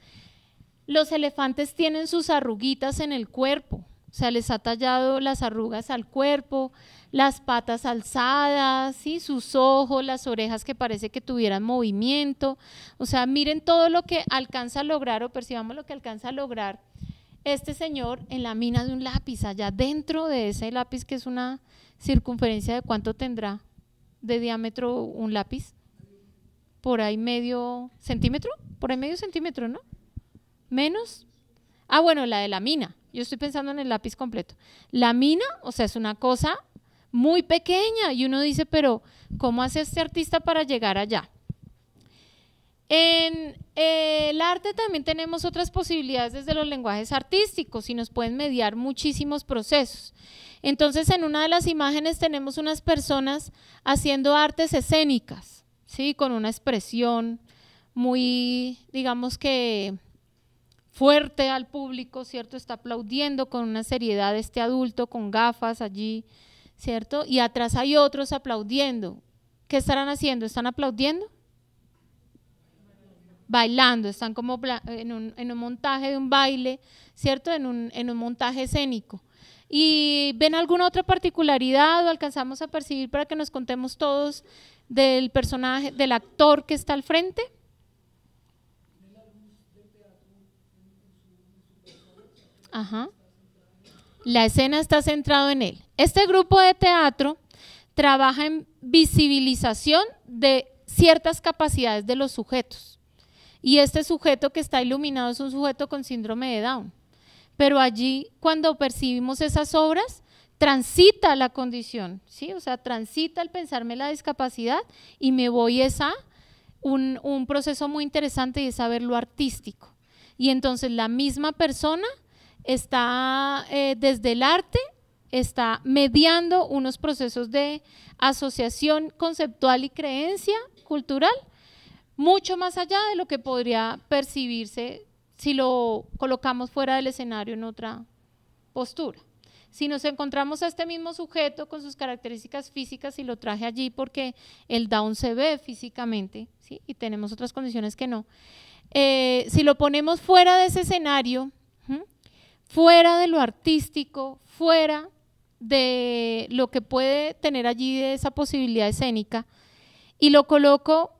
Speaker 1: los elefantes tienen sus arruguitas en el cuerpo, o sea, les ha tallado las arrugas al cuerpo, las patas alzadas, y sus ojos, las orejas que parece que tuvieran movimiento. O sea, miren todo lo que alcanza a lograr o percibamos lo que alcanza a lograr este señor en la mina de un lápiz, allá dentro de ese lápiz que es una circunferencia de cuánto tendrá de diámetro un lápiz. Por ahí medio centímetro, por ahí medio centímetro, ¿no? menos, ah, bueno, la de la mina. Yo estoy pensando en el lápiz completo. La mina, o sea, es una cosa muy pequeña y uno dice, pero ¿cómo hace este artista para llegar allá? En eh, el arte también tenemos otras posibilidades desde los lenguajes artísticos y nos pueden mediar muchísimos procesos. Entonces, en una de las imágenes tenemos unas personas haciendo artes escénicas, ¿sí? con una expresión muy, digamos que fuerte al público, ¿cierto? Está aplaudiendo con una seriedad este adulto con gafas allí, ¿cierto? Y atrás hay otros aplaudiendo. ¿Qué estarán haciendo? ¿Están aplaudiendo? Bailando, están como en un, montaje de un baile, ¿cierto? En un, en un montaje escénico. ¿Y ven alguna otra particularidad o alcanzamos a percibir para que nos contemos todos del personaje, del actor que está al frente? La escena está centrada en él. Este grupo de teatro trabaja en visibilización de ciertas capacidades de los sujetos. Y este sujeto que está iluminado es un sujeto con síndrome de Down. Pero allí, cuando percibimos esas obras, transita la condición, ¿sí? O sea, transita el pensarme la discapacidad y me voy a un, un proceso muy interesante y es saber lo artístico. Y entonces la misma persona está eh, desde el arte, está mediando unos procesos de asociación conceptual y creencia cultural, mucho más allá de lo que podría percibirse si lo colocamos fuera del escenario en otra postura. Si nos encontramos a este mismo sujeto con sus características físicas y lo traje allí porque el down se ve físicamente y tenemos otras condiciones que no, eh, si lo ponemos fuera de ese escenario, fuera de lo artístico, fuera de lo que puede tener allí esa posibilidad escénica, y lo coloco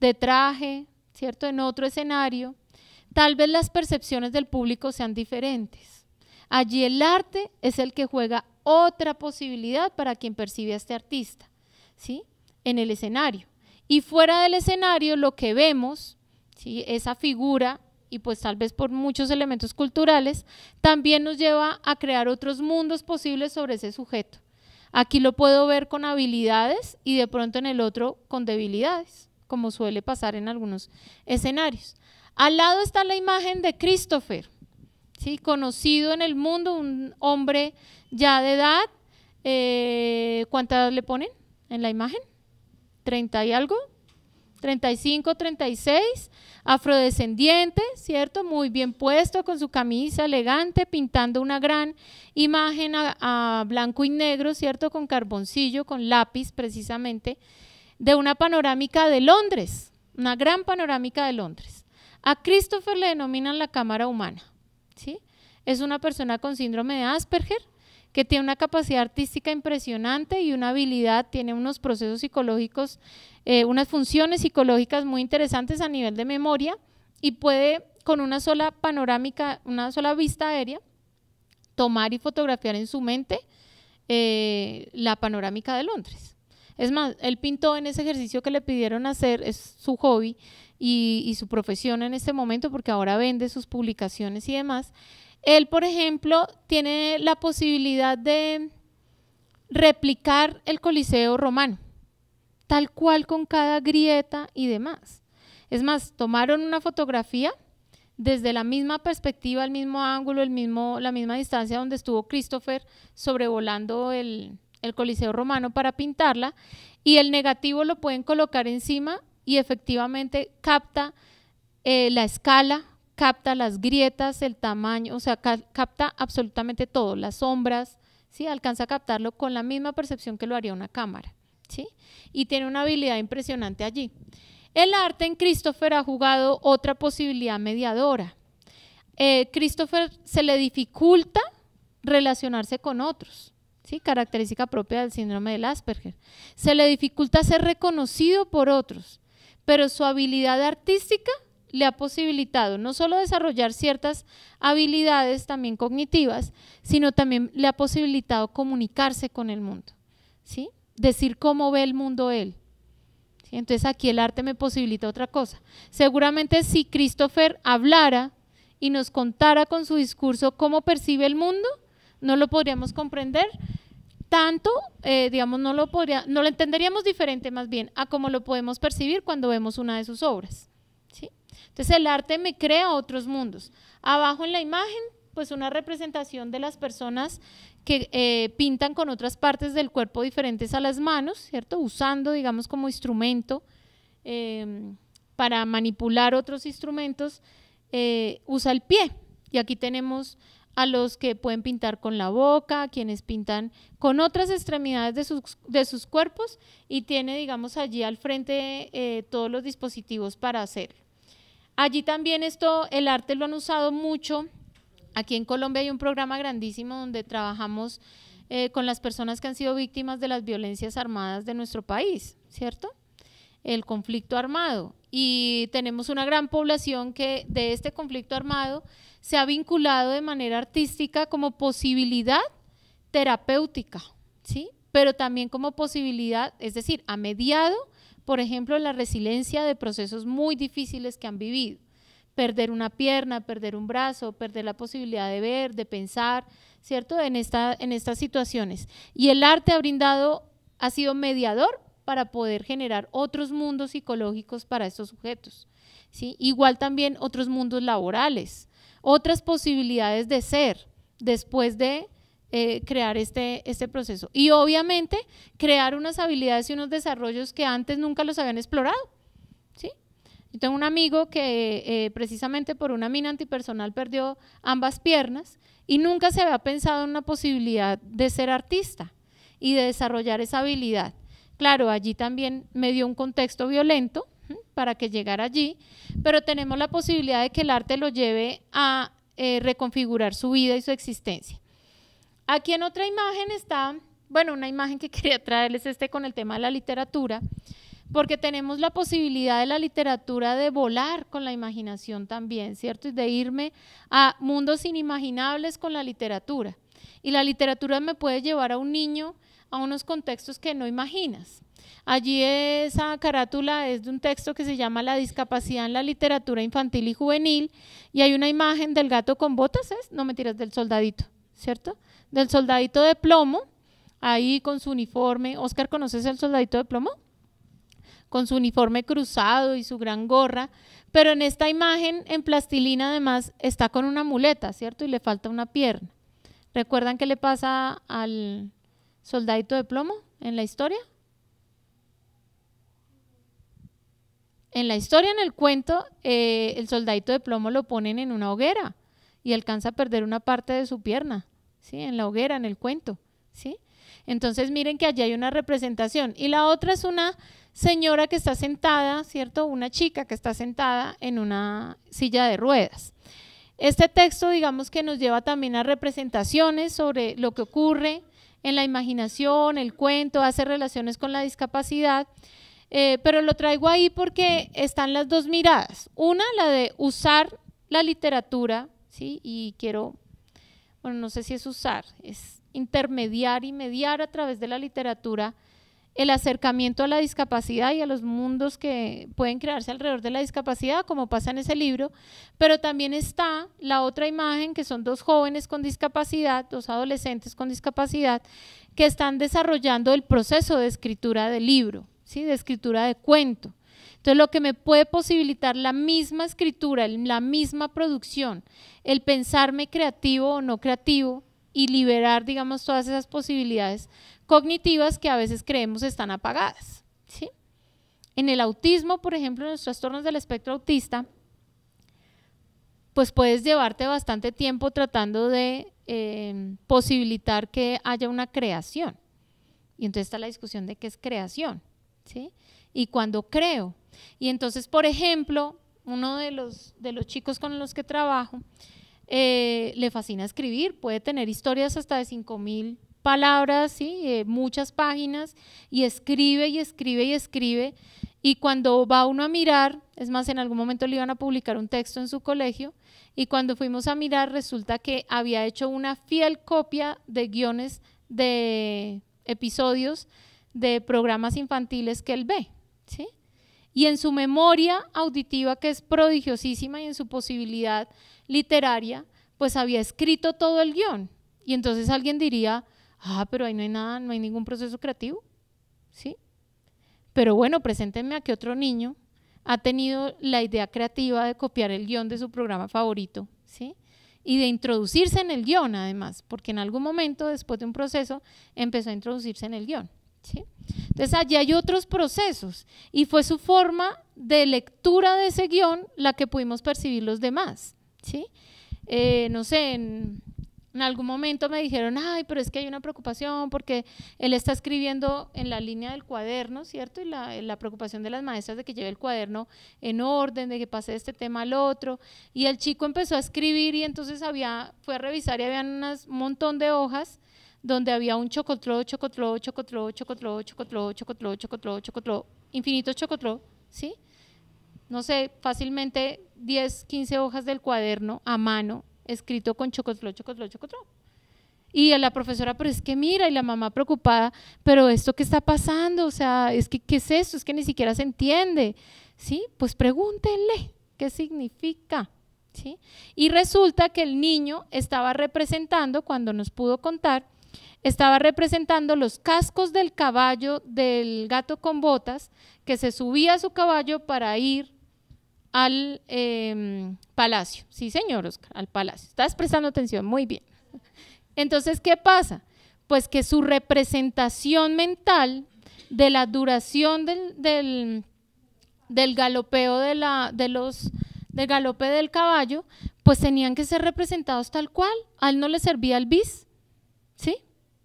Speaker 1: de traje, ¿cierto? En otro escenario, tal vez las percepciones del público sean diferentes. Allí el arte es el que juega otra posibilidad para quien percibe a este artista, ¿sí? En el escenario. Y fuera del escenario lo que vemos, ¿sí? Esa figura y pues tal vez por muchos elementos culturales, también nos lleva a crear otros mundos posibles sobre ese sujeto. Aquí lo puedo ver con habilidades y de pronto en el otro con debilidades, como suele pasar en algunos escenarios. Al lado está la imagen de Christopher, ¿sí? conocido en el mundo, un hombre ya de edad. Eh, cuántas ¿Cuánta le ponen en la imagen? ¿30 y algo? 35, 36, afrodescendiente, ¿cierto? Muy bien puesto, con su camisa elegante, pintando una gran imagen a, blanco y negro, ¿cierto? Con carboncillo, con lápiz precisamente, de una panorámica de Londres, una gran panorámica de Londres. A Christopher le denominan la cámara humana, ¿sí? Es una persona con síndrome de Asperger, que tiene una capacidad artística impresionante y una habilidad, tiene unos procesos psicológicos eh, unas funciones psicológicas muy interesantes a nivel de memoria y puede con una sola panorámica, una sola vista aérea, tomar y fotografiar en su mente eh, la panorámica de Londres. Es más, él pintó en ese ejercicio que le pidieron hacer, es su hobby y, y su profesión en este momento, porque ahora vende sus publicaciones y demás. Él, por ejemplo, tiene la posibilidad de replicar el Coliseo romano tal cual con cada grieta y demás. Es más, tomaron una fotografía desde la misma perspectiva, el mismo ángulo, el mismo, la misma distancia donde estuvo Christopher sobrevolando el, el Coliseo Romano para pintarla, y el negativo lo pueden colocar encima y efectivamente capta eh, la escala, capta las grietas, el tamaño, o sea, capta absolutamente todo, las sombras, ¿sí? alcanza a captarlo con la misma percepción que lo haría una cámara. Y tiene una habilidad impresionante allí. El arte en Christopher ha jugado otra posibilidad mediadora. Eh, Christopher se le dificulta relacionarse con otros, ¿sí? característica propia del síndrome del Asperger. Se le dificulta ser reconocido por otros, pero su habilidad artística le ha posibilitado no solo desarrollar ciertas habilidades también cognitivas, sino también le ha posibilitado comunicarse con el mundo. ¿sí? decir cómo ve el mundo él. Entonces aquí el arte me posibilita otra cosa. Seguramente si Christopher hablara y nos contara con su discurso cómo percibe el mundo, no lo podríamos comprender tanto, eh, digamos, no lo, podría, no lo entenderíamos diferente más bien a cómo lo podemos percibir cuando vemos una de sus obras. Entonces el arte me crea otros mundos. Abajo en la imagen, pues una representación de las personas que eh, pintan con otras partes del cuerpo diferentes a las manos, ¿cierto? Usando, digamos, como instrumento em, para manipular otros instrumentos, eh, usa el pie. Y aquí tenemos a los que pueden pintar con la boca, quienes pintan con otras extremidades de sus, de sus cuerpos y tiene, digamos, allí al frente eh, todos los dispositivos para hacer. Allí también esto, el arte lo han usado mucho Aquí en Colombia hay un programa grandísimo donde trabajamos eh, con las personas que han sido víctimas de las violencias armadas de nuestro país, ¿cierto? El conflicto armado. Y tenemos una gran población que de este conflicto armado se ha vinculado de manera artística como posibilidad terapéutica, ¿sí? Pero también como posibilidad, es decir, ha mediado, por ejemplo, la resiliencia de procesos muy difíciles que han vivido perder una pierna, perder un brazo, perder la posibilidad de ver, de pensar, ¿cierto? En, esta, en estas situaciones. Y el arte ha brindado, ha sido mediador para poder generar otros mundos psicológicos para estos sujetos. ¿sí? Igual también otros mundos laborales, otras posibilidades de ser después de eh, crear este, este proceso. Y obviamente crear unas habilidades y unos desarrollos que antes nunca los habían explorado tengo un amigo que eh, precisamente por una mina antipersonal perdió ambas piernas y nunca se había pensado en una posibilidad de ser artista y de desarrollar esa habilidad. Claro, allí también me dio un contexto violento para que llegara allí, pero tenemos la posibilidad de que el arte lo lleve a eh, reconfigurar su vida y su existencia. Aquí en otra imagen está, bueno, una imagen que quería traerles este con el tema de la literatura porque tenemos la posibilidad de la literatura de volar con la imaginación también, ¿cierto? Y de irme a mundos inimaginables con la literatura. Y la literatura me puede llevar a un niño a unos contextos que no imaginas. Allí esa carátula es de un texto que se llama La discapacidad en la literatura infantil y juvenil y hay una imagen del gato con botas, ¿es? No me tiras del soldadito, ¿cierto? Del soldadito de plomo, ahí con su uniforme. Oscar, ¿conoces el soldadito de plomo? con su uniforme cruzado y su gran gorra, pero en esta imagen en plastilina además está con una muleta, ¿cierto? Y le falta una pierna. ¿Recuerdan qué le pasa al soldadito de plomo en la historia? En la historia, en el cuento, eh, el soldadito de plomo lo ponen en una hoguera y alcanza a perder una parte de su pierna, ¿sí? En la hoguera, en el cuento, ¿sí? Entonces miren que allí hay una representación. Y la otra es una señora que está sentada, ¿cierto? Una chica que está sentada en una silla de ruedas. Este texto, digamos que nos lleva también a representaciones sobre lo que ocurre en la imaginación, el cuento, hace relaciones con la discapacidad, eh, pero lo traigo ahí porque están las dos miradas. Una, la de usar la literatura, ¿sí? Y quiero, bueno, no sé si es usar, es intermediar y mediar a través de la literatura el acercamiento a la discapacidad y a los mundos que pueden crearse alrededor de la discapacidad, como pasa en ese libro, pero también está la otra imagen, que son dos jóvenes con discapacidad, dos adolescentes con discapacidad, que están desarrollando el proceso de escritura de libro, ¿sí? de escritura de cuento. Entonces, lo que me puede posibilitar la misma escritura, la misma producción, el pensarme creativo o no creativo y liberar, digamos, todas esas posibilidades, cognitivas que a veces creemos están apagadas. ¿sí? En el autismo, por ejemplo, en los trastornos del espectro autista, pues puedes llevarte bastante tiempo tratando de em, posibilitar que haya una creación. Y entonces está la discusión de qué es creación, ¿sí? Y cuando creo. Y entonces, por ejemplo, uno de los, de los chicos con los que trabajo eh, le fascina escribir, puede tener historias hasta de 5.000 palabras, ¿sí? Eh, muchas páginas, y escribe y escribe y escribe. Y cuando va uno a mirar, es más, en algún momento le iban a publicar un texto en su colegio, y cuando fuimos a mirar resulta que había hecho una fiel copia de guiones de episodios de programas infantiles que él ve, Y en su memoria auditiva, que es prodigiosísima, y en su posibilidad literaria, pues había escrito todo el guión. Y entonces alguien diría, Ah, pero ahí no hay nada, no hay ningún proceso creativo, ¿sí? Pero bueno, preséntenme a que otro niño ha tenido la idea creativa de copiar el guión de su programa favorito, ¿sí? Y de introducirse en el guión, además, porque en algún momento, después de un proceso, empezó a introducirse en el guión, ¿sí? Entonces, allí hay otros procesos y fue su forma de lectura de ese guión la que pudimos percibir los demás, ¿sí? Eh, no sé, en en algún momento me dijeron, ay, pero es que hay una preocupación porque él está escribiendo en la línea del cuaderno, ¿cierto? Y la, preocupación de las maestras de que lleve el cuaderno en orden, de que pase de este tema al otro. Y el chico empezó a escribir y entonces había, fue a revisar y habían un montón de hojas donde había un chocotró, chocotró, chocotró, chocotró, chocotró, chocotró, chocotró, chocotró, infinitos chocotró, ¿sí? No sé, fácilmente 10, 15 hojas del cuaderno a mano escrito con chocotlo, chocotlo, chocotlo. Y a la profesora, pero es que mira, y la mamá preocupada, pero esto qué está pasando, o sea, es que qué es esto, es que ni siquiera se entiende. ¿Sí? Pues pregúntenle qué significa. ¿Sí? Y resulta que el niño estaba representando, cuando nos pudo contar, estaba representando los cascos del caballo del gato con botas que se subía a su caballo para ir al em, palacio. Sí, señor Oscar, al palacio. Estás prestando atención, muy bien. Entonces, ¿qué pasa? Pues que su representación mental de la duración del, del, galopeo de, la, de los, del galope del caballo, pues tenían que ser representados tal cual. A él no le servía el bis, ¿sí?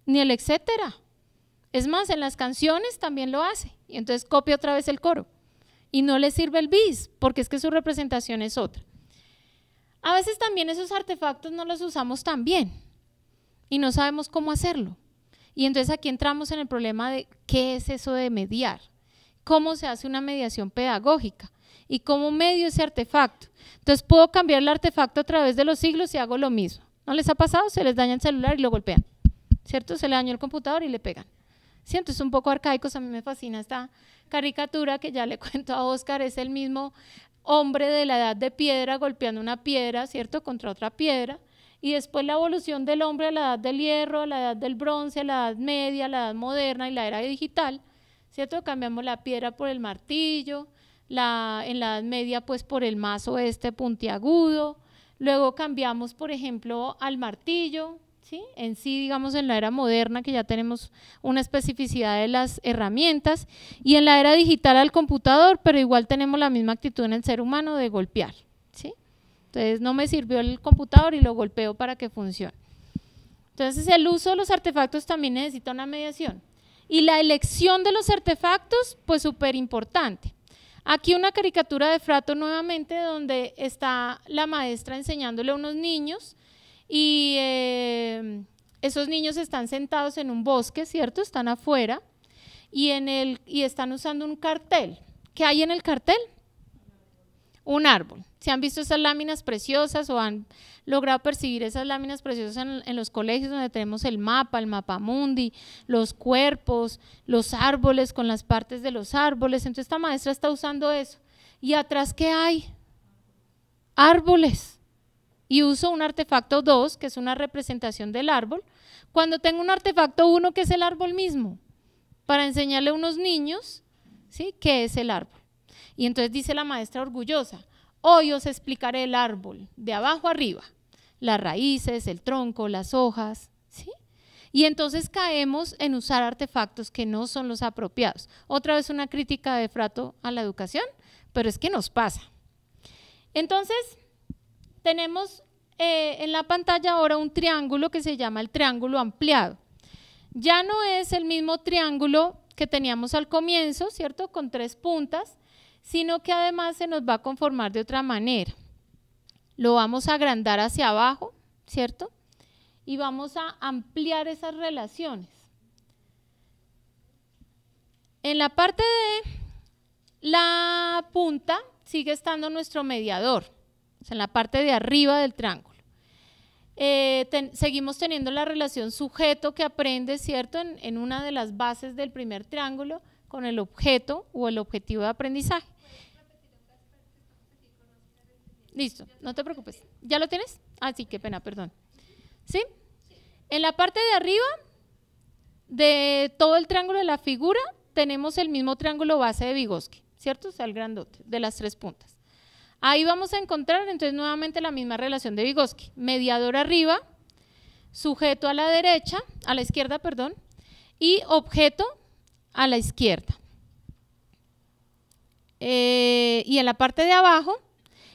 Speaker 1: Ni el etcétera. Es más, en las canciones también lo hace. Y entonces copia otra vez el coro y no le sirve el bis, porque es que su representación es otra. A veces también esos artefactos no los usamos tan bien y no sabemos cómo hacerlo. Y entonces aquí entramos en el problema de qué es eso de mediar, cómo se hace una mediación pedagógica y cómo medio ese artefacto. Entonces puedo cambiar el artefacto a través de los siglos y hago lo mismo. ¿No les ha pasado? Se les daña el celular y lo golpean, ¿cierto? Se le daña el computador y le pegan. Siento, es un poco arcaico, a mí me fascina esta, caricatura que ya le cuento a Oscar es el mismo hombre de la edad de piedra golpeando una piedra, ¿cierto?, contra otra piedra. Y después la evolución del hombre a la edad del hierro, a la edad del bronce, a la edad media, a la edad moderna y la era digital, ¿cierto? Cambiamos la piedra por el martillo, en la edad media pues por el mazo este puntiagudo, luego cambiamos por ejemplo al martillo, en sí, digamos, en la era moderna que ya tenemos una especificidad de las herramientas y en la era digital al computador, pero igual tenemos la misma actitud en el ser humano de golpear, ¿sí? Entonces, no me sirvió el computador y lo golpeo para que funcione. Entonces, el uso de los artefactos también necesita una mediación. Y la elección de los artefactos, pues súper importante. Aquí una caricatura de Frato nuevamente, donde está la maestra enseñándole a unos niños y eh, esos niños están sentados en un bosque, ¿cierto? Están afuera y, en el, y están usando un cartel. ¿Qué hay en el cartel? Un árbol. ¿Se han visto esas láminas preciosas o han logrado percibir esas láminas preciosas en, en los colegios donde tenemos el mapa, el mapa mundi, los cuerpos, los árboles con las partes de los árboles? Entonces esta maestra está usando eso. ¿Y atrás qué hay? Árboles y uso un artefacto 2, que es una representación del árbol, cuando tengo un artefacto 1, que es el árbol mismo, para enseñarle a unos niños ¿sí? qué es el árbol. Y entonces dice la maestra orgullosa, hoy os explicaré el árbol, de abajo arriba, las raíces, el tronco, las hojas, ¿sí? Y entonces caemos en usar artefactos que no son los apropiados. Otra vez una crítica de Frato a la educación, pero es que nos pasa. Entonces, tenemos eh, en la pantalla ahora un triángulo que se llama el triángulo ampliado. Ya no es el mismo triángulo que teníamos al comienzo, ¿cierto? Con tres puntas, sino que además se nos va a conformar de otra manera. Lo vamos a agrandar hacia abajo, ¿cierto? Y vamos a ampliar esas relaciones. En la parte de la punta sigue estando nuestro mediador en la parte de arriba del triángulo. Eh, seguimos teniendo la relación sujeto que aprende, ¿cierto?, en, en, una de las bases del primer triángulo con el objeto o el objetivo de aprendizaje. Listo, no te preocupes. ¿Ya lo tienes? Ah, sí, qué pena, perdón. ¿Sí? En la parte de arriba de todo el triángulo de la figura tenemos el mismo triángulo base de Vygotsky, ¿cierto? O sea, el grandote, de las tres puntas. Ahí vamos a encontrar entonces nuevamente la misma relación de Vygotsky. Mediador arriba, sujeto a la derecha, a la izquierda, perdón, y objeto a la izquierda. Eh, y en la parte de abajo,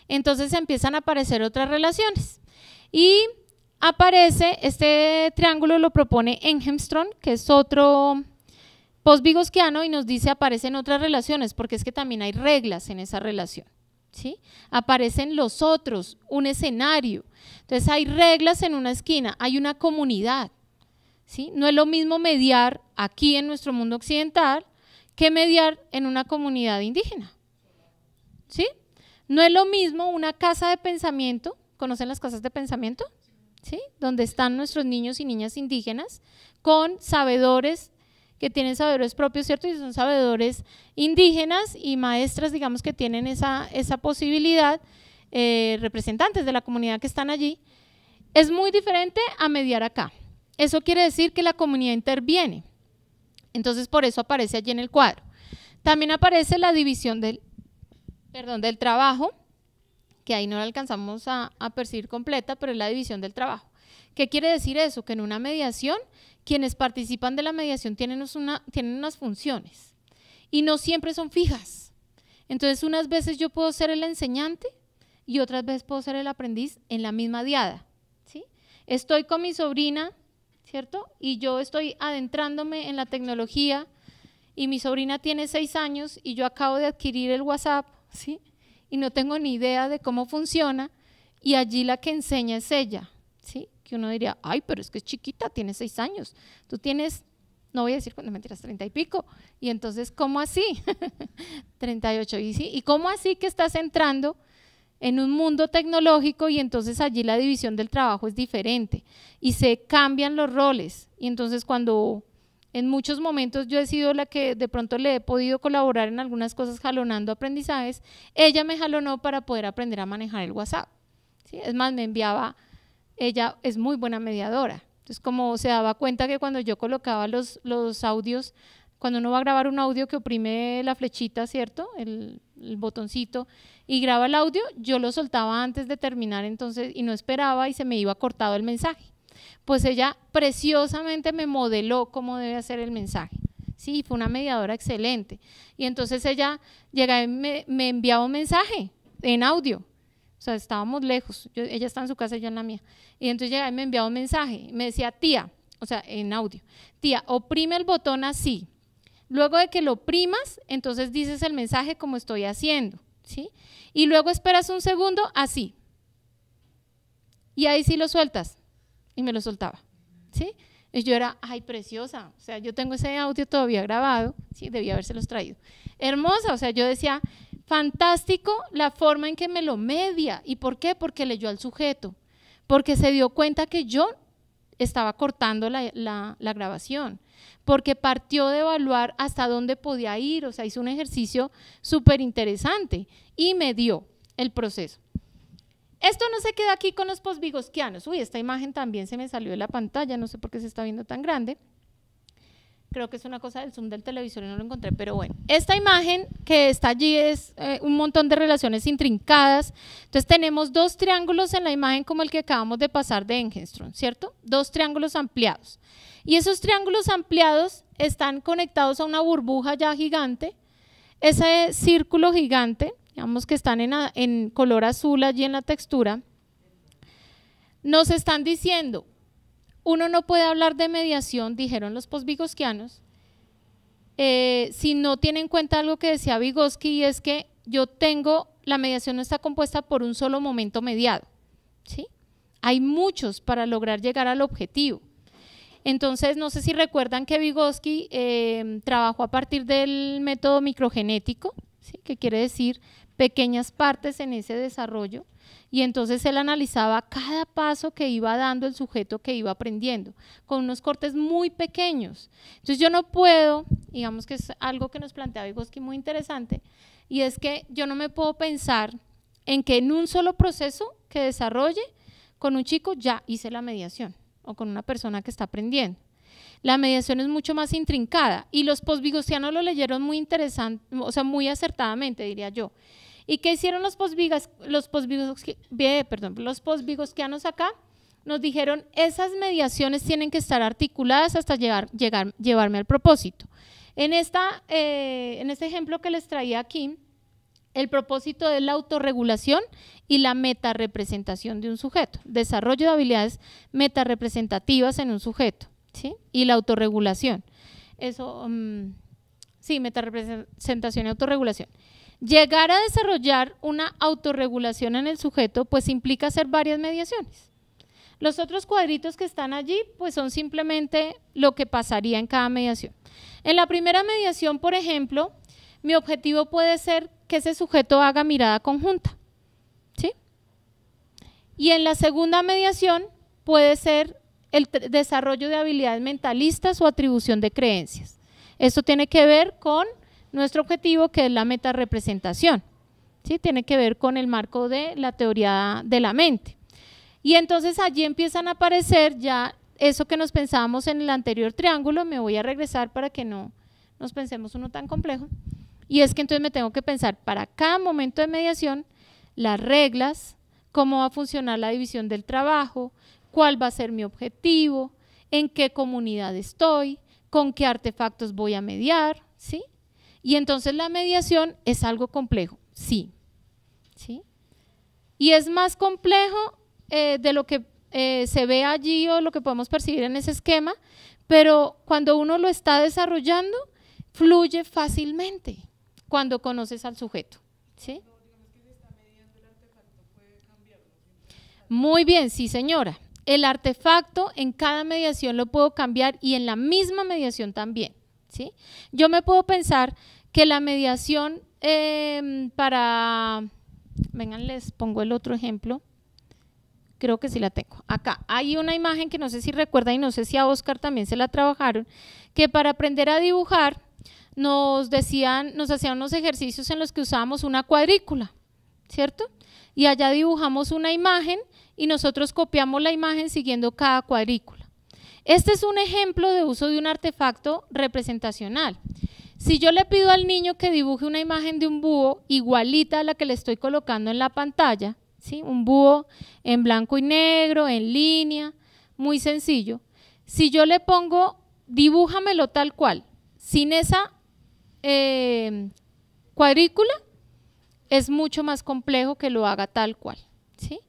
Speaker 1: entonces empiezan a aparecer otras relaciones. Y aparece, este triángulo lo propone Engelström, que es otro post vygotskiano y nos dice aparecen otras relaciones, porque es que también hay reglas en esa relación. ¿sí? Aparecen los otros, un escenario. Entonces hay reglas en una esquina, hay una comunidad. ¿sí? No es lo mismo mediar aquí en nuestro mundo occidental que mediar en una comunidad indígena. ¿Sí? No es lo mismo una casa de pensamiento, ¿conocen las casas de pensamiento? ¿Sí? Donde están nuestros niños y niñas indígenas con sabedores que tienen sabedores propios, ¿cierto? Y son sabedores indígenas y maestras, digamos, que tienen esa, posibilidad, eh, representantes de la comunidad que están allí, es muy diferente a mediar acá. Eso quiere decir que la comunidad interviene. Entonces, por eso aparece allí en el cuadro. También aparece la división del, perdón, del trabajo, que ahí no la alcanzamos a, a percibir completa, pero es la división del trabajo. ¿Qué quiere decir eso? Que en una mediación quienes participan de la mediación tienen, unas funciones y no siempre son fijas. Entonces, unas veces yo puedo ser el enseñante y otras veces puedo ser el aprendiz en la misma diada. ¿sí? Estoy con mi sobrina, ¿cierto? Y yo estoy adentrándome en la tecnología y mi sobrina tiene seis años y yo acabo de adquirir el WhatsApp, ¿sí? Y no tengo ni idea de cómo funciona y allí la que enseña es ella, ¿sí? que uno diría, ay, pero es que es chiquita, tiene seis años, tú tienes, no voy a decir cuando me tiras treinta y pico, y entonces, ¿cómo así? 38, y sí, ¿y cómo así que estás entrando? en un mundo tecnológico y entonces allí la división del trabajo es diferente y se cambian los roles. Y entonces cuando en muchos momentos yo he sido la que de pronto le he podido colaborar en algunas cosas jalonando aprendizajes, ella me jalonó para poder aprender a manejar el WhatsApp. Es más, me enviaba ella es muy buena mediadora. Entonces, como se daba cuenta que cuando yo colocaba los, audios, cuando uno va a grabar un audio que oprime la flechita, ¿cierto? El, botoncito, y graba el audio, yo lo soltaba antes de terminar entonces y no esperaba y se me iba cortado el mensaje. Pues ella preciosamente me modeló cómo debe hacer el mensaje. Sí, fue una mediadora excelente. Y entonces ella llega y me, me enviaba un mensaje en audio o sea, estábamos lejos. ella está en su casa, y yo en la mía. Y entonces llegaba y me enviaba un mensaje. Me decía, tía, o sea, en audio, tía, oprime el botón así. Luego de que lo primas, entonces dices el mensaje como estoy haciendo. ¿sí? Y luego esperas un segundo así. Y ahí sí lo sueltas. Y me lo soltaba. ¿sí? Y yo era, ay, preciosa. O sea, yo tengo ese audio todavía grabado. ¿sí? Debía habérselos traído. Hermosa. O sea, yo decía, Fantástico la forma en que me lo media. ¿Y por qué? Porque leyó al sujeto, porque se dio cuenta que yo estaba cortando la, grabación, porque partió de evaluar hasta dónde podía ir, o sea, hizo un ejercicio súper interesante y me dio el proceso. Esto no se queda aquí con los posbigosquianos, Uy, esta imagen también se me salió de la pantalla, no sé por qué se está viendo tan grande creo que es una cosa del zoom del televisor y no lo encontré, pero bueno, esta imagen que está allí es eh, un montón de relaciones intrincadas, entonces tenemos dos triángulos en la imagen como el que acabamos de pasar de Engenstrom, ¿cierto? Dos triángulos ampliados. Y esos triángulos ampliados están conectados a una burbuja ya gigante, ese círculo gigante, digamos que están en, en color azul allí en la textura, nos están diciendo uno no puede hablar de mediación, dijeron los post eh, si no tiene en cuenta algo que decía Vygotsky, y es que yo tengo, la mediación no está compuesta por un solo momento mediado. ¿sí? Hay muchos para lograr llegar al objetivo. Entonces, no sé si recuerdan que Vygotsky em, trabajó a partir del método microgenético, ¿sí? que quiere decir pequeñas partes en ese desarrollo, y entonces él analizaba cada paso que iba dando el sujeto que iba aprendiendo, con unos cortes muy pequeños. Entonces yo no puedo, digamos que es algo que nos planteaba Vygotsky muy interesante, y es que yo no me puedo pensar en que en un solo proceso que desarrolle con un chico ya hice la mediación, o con una persona que está aprendiendo. La mediación es mucho más intrincada y los posvigosianos lo leyeron muy interesante, o sea, muy acertadamente, diría yo. ¿Y qué hicieron los posvigas, los posvigos, perdón, los acá? Nos dijeron, esas mediaciones tienen que estar articuladas hasta llegar, llegar llevarme al propósito. En, esta, eh, en este ejemplo que les traía aquí, el propósito es la autorregulación y la metarepresentación de un sujeto, desarrollo de habilidades metarepresentativas en un sujeto, ¿sí? Y la autorregulación. Eso, mm, sí, metarepresentación y autorregulación. Llegar a desarrollar una autorregulación en el sujeto pues implica hacer varias mediaciones. Los otros cuadritos que están allí pues son simplemente lo que pasaría en cada mediación. En la primera mediación, por ejemplo, mi objetivo puede ser que ese sujeto haga mirada conjunta. ¿sí? Y en la segunda mediación puede ser el desarrollo de habilidades mentalistas o atribución de creencias. Esto tiene que ver con nuestro objetivo que es la meta representación ¿sí? Tiene que ver con el marco de la teoría de la mente. Y entonces allí empiezan a aparecer ya eso que nos pensábamos en el anterior triángulo, me voy a regresar para que no nos pensemos uno tan complejo, y es que entonces me tengo que pensar para cada momento de mediación las reglas, cómo va a funcionar la división del trabajo, cuál va a ser mi objetivo, en qué comunidad estoy, con qué artefactos voy a mediar, ¿sí? Y entonces la mediación es algo complejo, sí. ¿sí? Y es más complejo eh, de lo que eh, se ve allí o lo que podemos percibir en ese esquema, pero cuando uno lo está desarrollando, fluye fácilmente cuando conoces al sujeto. ¿sí? Muy bien, sí señora. El artefacto en cada mediación lo puedo cambiar y en la misma mediación también. Yo me puedo pensar que la mediación em, para, vengan, les pongo el otro ejemplo, creo que sí la tengo. Acá hay una imagen que no sé si recuerdan y no sé si a Oscar también se la trabajaron, que para aprender a dibujar nos decían, nos hacían unos ejercicios en los que usábamos una cuadrícula, ¿cierto? Y allá dibujamos una imagen y nosotros copiamos la imagen siguiendo cada cuadrícula. Este es un ejemplo de uso de un artefacto representacional. Si yo le pido al niño que dibuje una imagen de un búho igualita a la que le estoy colocando en la pantalla, ¿sí? un búho en blanco y negro, en línea, muy sencillo. Si yo le pongo, dibújamelo tal cual, sin esa eh, cuadrícula, es mucho más complejo que lo haga tal cual. ¿sí?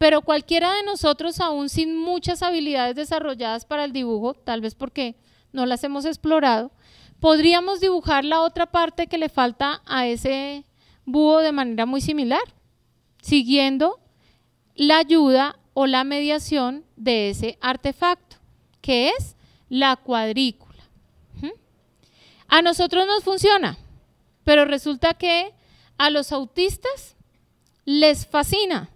Speaker 1: Pero cualquiera de nosotros, aún sin muchas habilidades desarrolladas para el dibujo, tal vez porque no las hemos explorado, podríamos dibujar la otra parte que le falta a ese búho de manera muy similar, siguiendo la ayuda o la mediación de ese artefacto, que es la cuadrícula. ¿Mm? A nosotros nos funciona, pero resulta que a los autistas les fascina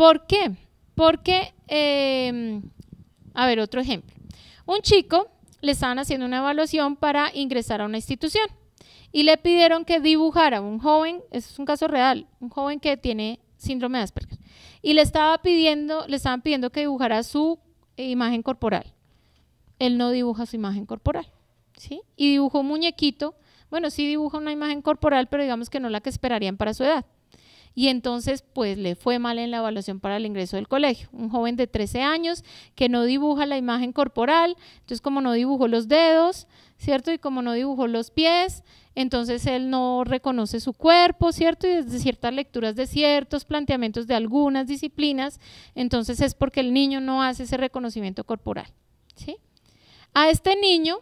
Speaker 1: ¿Por qué? Porque, em, a ver, otro ejemplo. Un chico le estaban haciendo una evaluación para ingresar a una institución y le pidieron que dibujara un joven, eso es un caso real, un joven que tiene síndrome de Asperger, y le, estaba pidiendo, le estaban pidiendo que dibujara su imagen corporal. Él no dibuja su imagen corporal, ¿sí? Y dibujó un muñequito, bueno, sí dibuja una imagen corporal, pero digamos que no la que esperarían para su edad y entonces pues le fue mal en la evaluación para el ingreso del colegio. Un joven de 13 años que no dibuja la imagen corporal, entonces como no dibujó los dedos, ¿cierto? Y como no dibujó los pies, entonces él no reconoce su cuerpo, ¿cierto? Y desde ciertas lecturas de ciertos planteamientos de algunas disciplinas, entonces es porque el niño no hace ese reconocimiento corporal, ¿sí? A este niño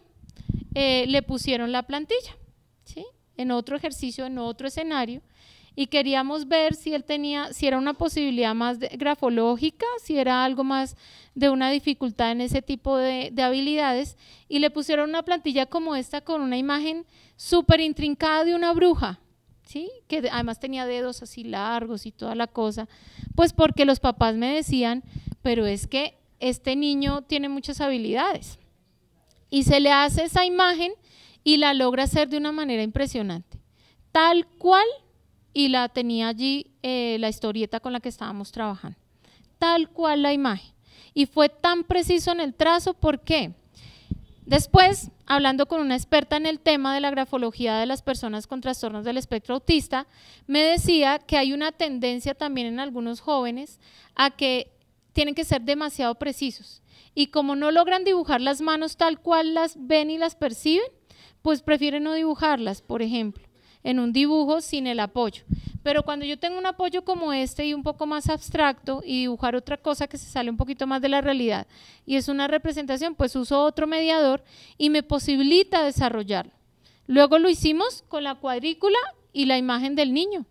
Speaker 1: eh, le pusieron la plantilla, ¿sí? En otro ejercicio, en otro escenario, y queríamos ver si él tenía, si era una posibilidad más grafológica, si era algo más de una dificultad en ese tipo de, habilidades, y le pusieron una plantilla como esta con una imagen súper intrincada de una bruja, ¿sí? que además tenía dedos así largos y toda la cosa, pues porque los papás me decían, pero es que este niño tiene muchas habilidades, y se le hace esa imagen y la logra hacer de una manera impresionante, tal cual y la tenía allí eh, la historieta con la que estábamos trabajando. Tal cual la imagen. Y fue tan preciso en el trazo, ¿por qué? Después, hablando con una experta en el tema de la grafología de las personas con trastornos del espectro autista, me decía que hay una tendencia también en algunos jóvenes a que tienen que ser demasiado precisos. Y como no logran dibujar las manos tal cual las ven y las perciben, pues prefieren no dibujarlas, por ejemplo en un dibujo sin el apoyo. Pero cuando yo tengo un apoyo como este y un poco más abstracto y dibujar otra cosa que se sale un poquito más de la realidad y es una representación, pues uso otro mediador y me posibilita desarrollarlo. Luego lo hicimos con la cuadrícula y la imagen del niño,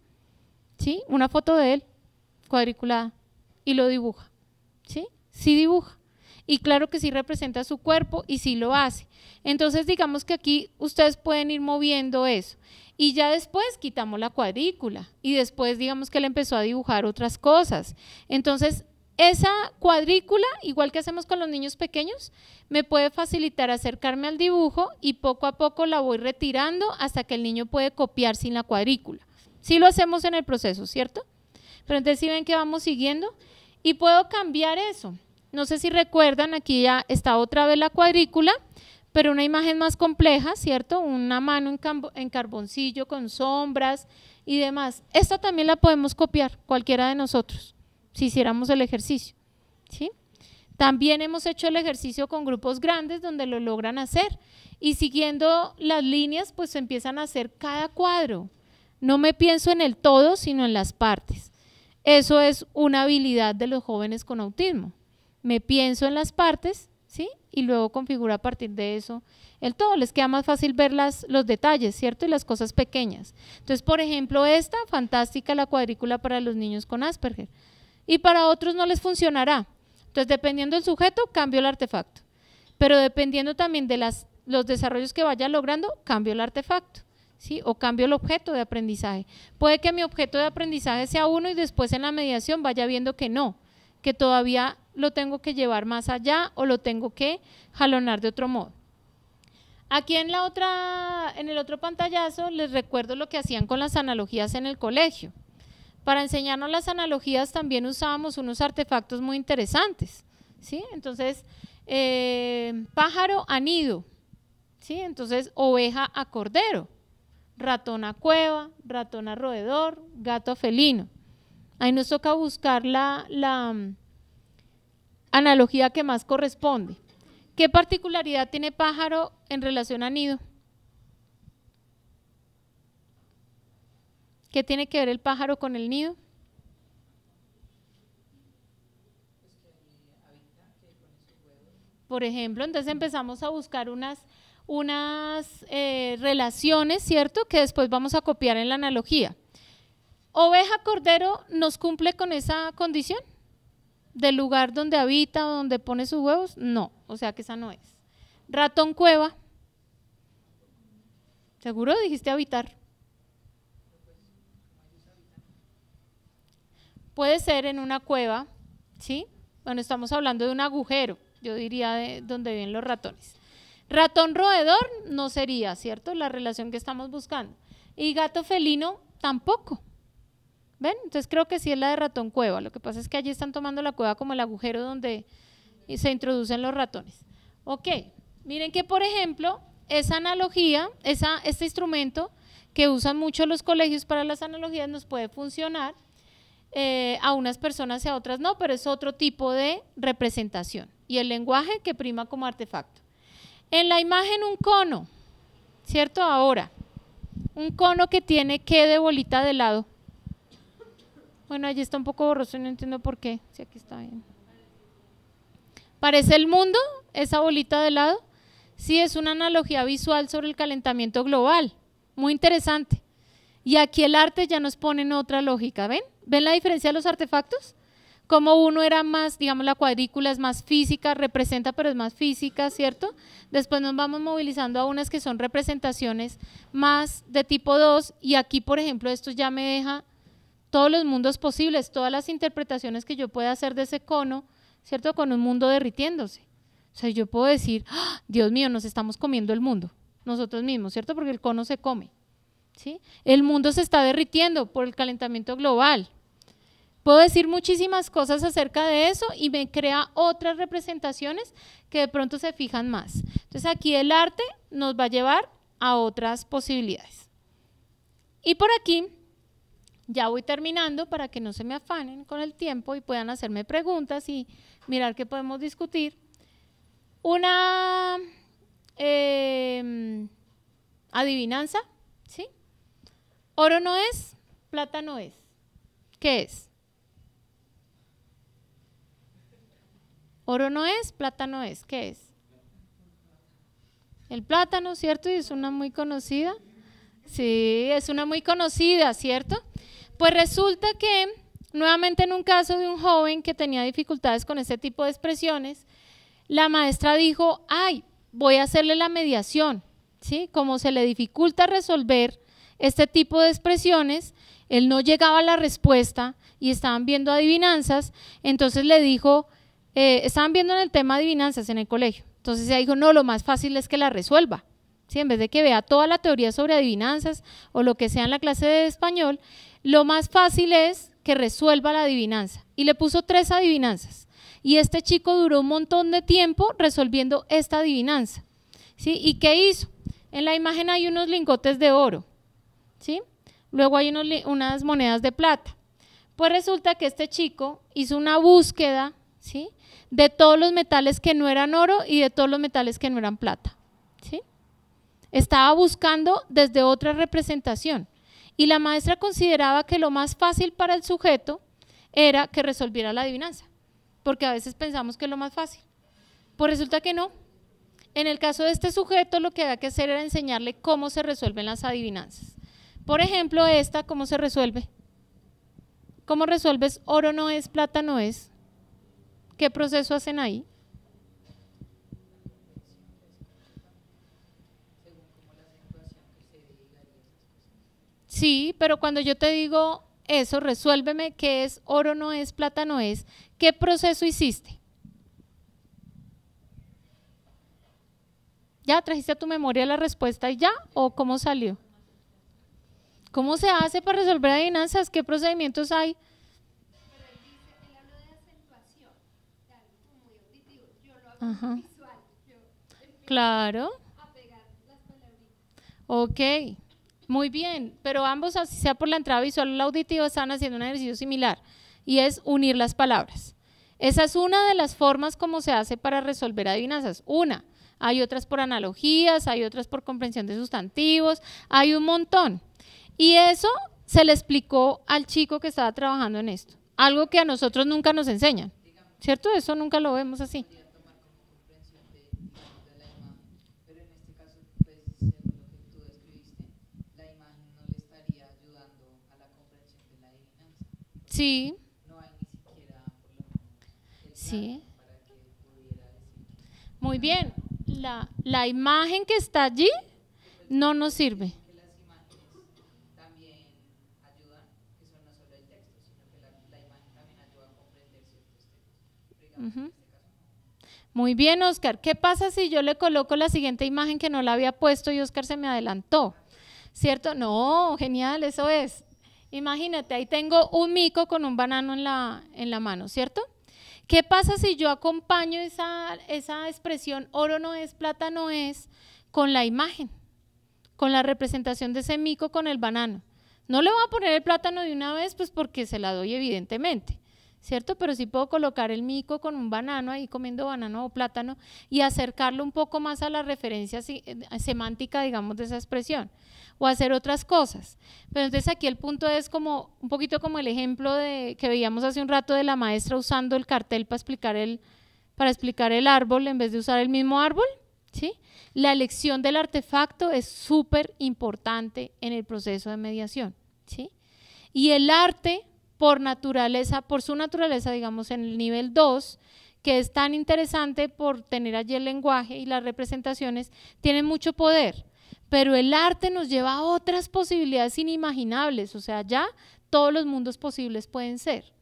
Speaker 1: ¿sí? Una foto de él cuadriculada y lo dibuja, ¿sí? Sí dibuja. Y claro que sí representa su cuerpo y sí lo hace. Entonces digamos que aquí ustedes pueden ir moviendo eso. Y ya después quitamos la cuadrícula y después digamos que él empezó a dibujar otras cosas. Entonces, esa cuadrícula, igual que hacemos con los niños pequeños, me puede facilitar acercarme al dibujo y poco a poco la voy retirando hasta que el niño puede copiar sin la cuadrícula. Sí lo hacemos en el proceso, ¿cierto? Pero entonces si ven que vamos siguiendo y puedo cambiar eso. No sé si recuerdan, aquí ya está otra vez la cuadrícula pero una imagen más compleja, ¿cierto? Una mano en, en, carboncillo con sombras y demás. Esta también la podemos copiar cualquiera de nosotros, si hiciéramos el ejercicio, ¿sí? También hemos hecho el ejercicio con grupos grandes donde lo logran hacer y siguiendo las líneas pues empiezan a hacer cada cuadro. No me pienso en el todo, sino en las partes. Eso es una habilidad de los jóvenes con autismo. Me pienso en las partes, ¿sí? y luego configura a partir de eso el todo. Les queda más fácil ver los detalles, ¿cierto? Y las cosas pequeñas. Entonces, por ejemplo, esta, fantástica la cuadrícula para los niños con Asperger. Y para otros no les funcionará. Entonces, dependiendo del sujeto, cambio el artefacto. Pero dependiendo también de las, los desarrollos que vaya logrando, cambio el artefacto. ¿Sí? o cambio el objeto de aprendizaje. Puede que mi objeto de aprendizaje sea uno y después en la mediación vaya viendo que no, que todavía lo tengo que llevar más allá o lo tengo que jalonar de otro modo. Aquí en la otra, en el otro pantallazo les recuerdo lo que hacían con las analogías en el colegio. Para enseñarnos las analogías también usábamos unos artefactos muy interesantes, ¿sí? Entonces, eh, pájaro a nido, ¿sí? Entonces, oveja a cordero, ratón a cueva, ratón a roedor, gato a felino. Ahí nos toca buscar la, mm, analogía que más corresponde. ¿Qué particularidad tiene pájaro en relación a nido? ¿Qué tiene que ver el pájaro con el nido? Por ejemplo, entonces empezamos a buscar unas, eh, relaciones, ¿cierto? Que después vamos a copiar en la analogía. Oveja Cordero nos cumple con esa condición del lugar donde habita o donde pone sus huevos, no, o sea que esa no es. Ratón Cueva, seguro dijiste habitar. Puede ser en una cueva, ¿sí? Bueno, estamos hablando de un agujero, yo diría de donde vienen los ratones. Ratón roedor no sería, ¿cierto? La relación que estamos buscando. Y gato felino tampoco. ¿Ven? Entonces creo que sí es la de ratón cueva. Lo que pasa es que allí están tomando la cueva como el agujero donde se introducen los ratones. Ok, miren que por ejemplo, esa analogía, este instrumento que usan mucho los colegios para las analogías nos puede funcionar eh, a unas personas y a otras no, pero es otro tipo de representación. Y el lenguaje que prima como artefacto. En la imagen un cono, ¿cierto? Ahora, un cono que tiene que de bolita de lado bueno, allí está un poco borroso, no entiendo por qué. Si aquí está bien. Parece el mundo, esa bolita de lado. Sí, es una analogía visual sobre el calentamiento global. Muy interesante. Y aquí el arte ya nos pone en otra lógica, ¿ven? ¿Ven la diferencia de los artefactos? Como uno era más, digamos, la cuadrícula es más física, representa, pero es más física, ¿cierto? Después nos vamos movilizando a unas que son representaciones más de tipo 2 y aquí, por ejemplo, esto ya me deja todos los mundos posibles, todas las interpretaciones que yo pueda hacer de ese cono, ¿cierto? Con un mundo derritiéndose. O sea, yo puedo decir, ah, Dios mío, nos estamos comiendo el mundo, nosotros mismos, ¿cierto? Porque el cono se come. ¿sí? El mundo se está derritiendo por el calentamiento global. Puedo decir muchísimas cosas acerca de eso y me crea otras representaciones que de pronto se fijan más. Entonces aquí el arte nos va a llevar a otras posibilidades. Y por aquí ya voy terminando para que no se me afanen con el tiempo y puedan hacerme preguntas y mirar qué podemos discutir. Una em, adivinanza, ¿sí? Oro no es, plátano es. ¿Qué es? Oro no es, plátano es. ¿Qué es? El plátano, ¿cierto? Y es una muy conocida. Sí, es una muy conocida, ¿cierto? Pues resulta que, nuevamente en un caso de un joven que tenía dificultades con este tipo de expresiones, la maestra dijo, ay, voy a hacerle la mediación, ¿sí? Como se le dificulta resolver este tipo de expresiones, él no llegaba a la respuesta y estaban viendo adivinanzas, entonces le dijo, eh, estaban viendo en el tema adivinanzas en el colegio, entonces ella dijo, no, lo más fácil es que la resuelva, ¿sí? En vez de que vea toda la teoría sobre adivinanzas o lo que sea en la clase de español, lo más fácil es que resuelva la adivinanza. Y le puso tres adivinanzas. Y este chico duró un montón de tiempo resolviendo esta adivinanza. ¿sí? ¿Y qué hizo? En la imagen hay unos lingotes de oro. ¿sí? Luego hay unas monedas de plata. Pues resulta que este chico hizo una búsqueda ¿sí? de todos los metales que no eran oro y de todos los metales que no eran plata. ¿sí? Estaba buscando desde otra representación y la maestra consideraba que lo más fácil para el sujeto era que resolviera la adivinanza, porque a veces pensamos que es lo más fácil. Pues resulta que no. En el caso de este sujeto lo que había que hacer era enseñarle cómo se resuelven las adivinanzas. Por ejemplo, esta, ¿cómo se resuelve? ¿Cómo resuelves oro no es, plata no es? ¿Qué proceso hacen ahí? Sí, pero cuando yo te digo eso, resuélveme qué es oro no es, plata no es, ¿qué proceso hiciste? ¿Ya trajiste a tu memoria la respuesta y ya? ¿O cómo salió? ¿Cómo se hace para resolver adivinanzas? ¿Qué procedimientos hay? Claro. Ok. Muy bien, pero ambos, así sea por la entrada visual o la auditiva, están haciendo un ejercicio similar y es unir las palabras. Esa es una de las formas como se hace para resolver adivinanzas. Una, hay otras por analogías, hay otras por comprensión de sustantivos, hay un montón. Y eso se le explicó al chico que estaba trabajando en esto, algo que a nosotros nunca nos enseñan, ¿cierto? Eso nunca lo vemos así. Sí. Muy bien. La, la imagen que está allí no nos sirve. Este Muy bien, Oscar. ¿Qué pasa si yo le coloco la siguiente imagen que no la había puesto y Oscar se me adelantó? Ah, ¿Cierto? No, genial, eso es. Imagínate, ahí tengo un mico con un banano en la, en la mano, ¿cierto? ¿Qué pasa si yo acompaño esa, esa expresión oro no es, plátano es, con la imagen, con la representación de ese mico con el banano? No le voy a poner el plátano de una vez, pues porque se la doy evidentemente. ¿cierto? Pero sí puedo colocar el mico con un banano ahí comiendo banano o plátano y acercarlo un poco más a la referencia eh, semántica, digamos, de esa expresión o hacer otras cosas. Pero entonces aquí el punto es como un poquito como el ejemplo de, que veíamos hace un rato de la maestra usando el cartel para explicar el, para explicar el árbol en vez de usar el mismo árbol, ¿sí? La elección del artefacto es súper importante en el proceso de mediación, ¿sí? Y el arte por naturaleza, por su naturaleza, digamos, en el nivel 2, que es tan interesante por tener allí el lenguaje y las representaciones, tiene mucho poder. Pero el arte nos lleva a otras posibilidades inimaginables, o sea, ya todos los mundos posibles pueden ser.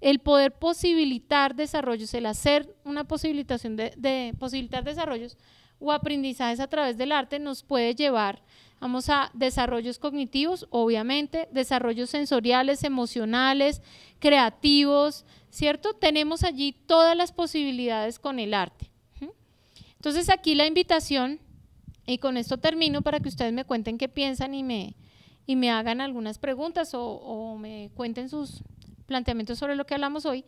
Speaker 1: El poder posibilitar desarrollos, el hacer una posibilitación de, de posibilitar desarrollos o aprendizajes a través del arte nos puede llevar Vamos a desarrollos cognitivos, obviamente, desarrollos sensoriales, emocionales, creativos, ¿cierto? Tenemos allí todas las posibilidades con el arte. Entonces aquí la invitación, y con esto termino para que ustedes me cuenten qué piensan y me, hagan algunas preguntas o, me cuenten sus planteamientos sobre lo que hablamos hoy.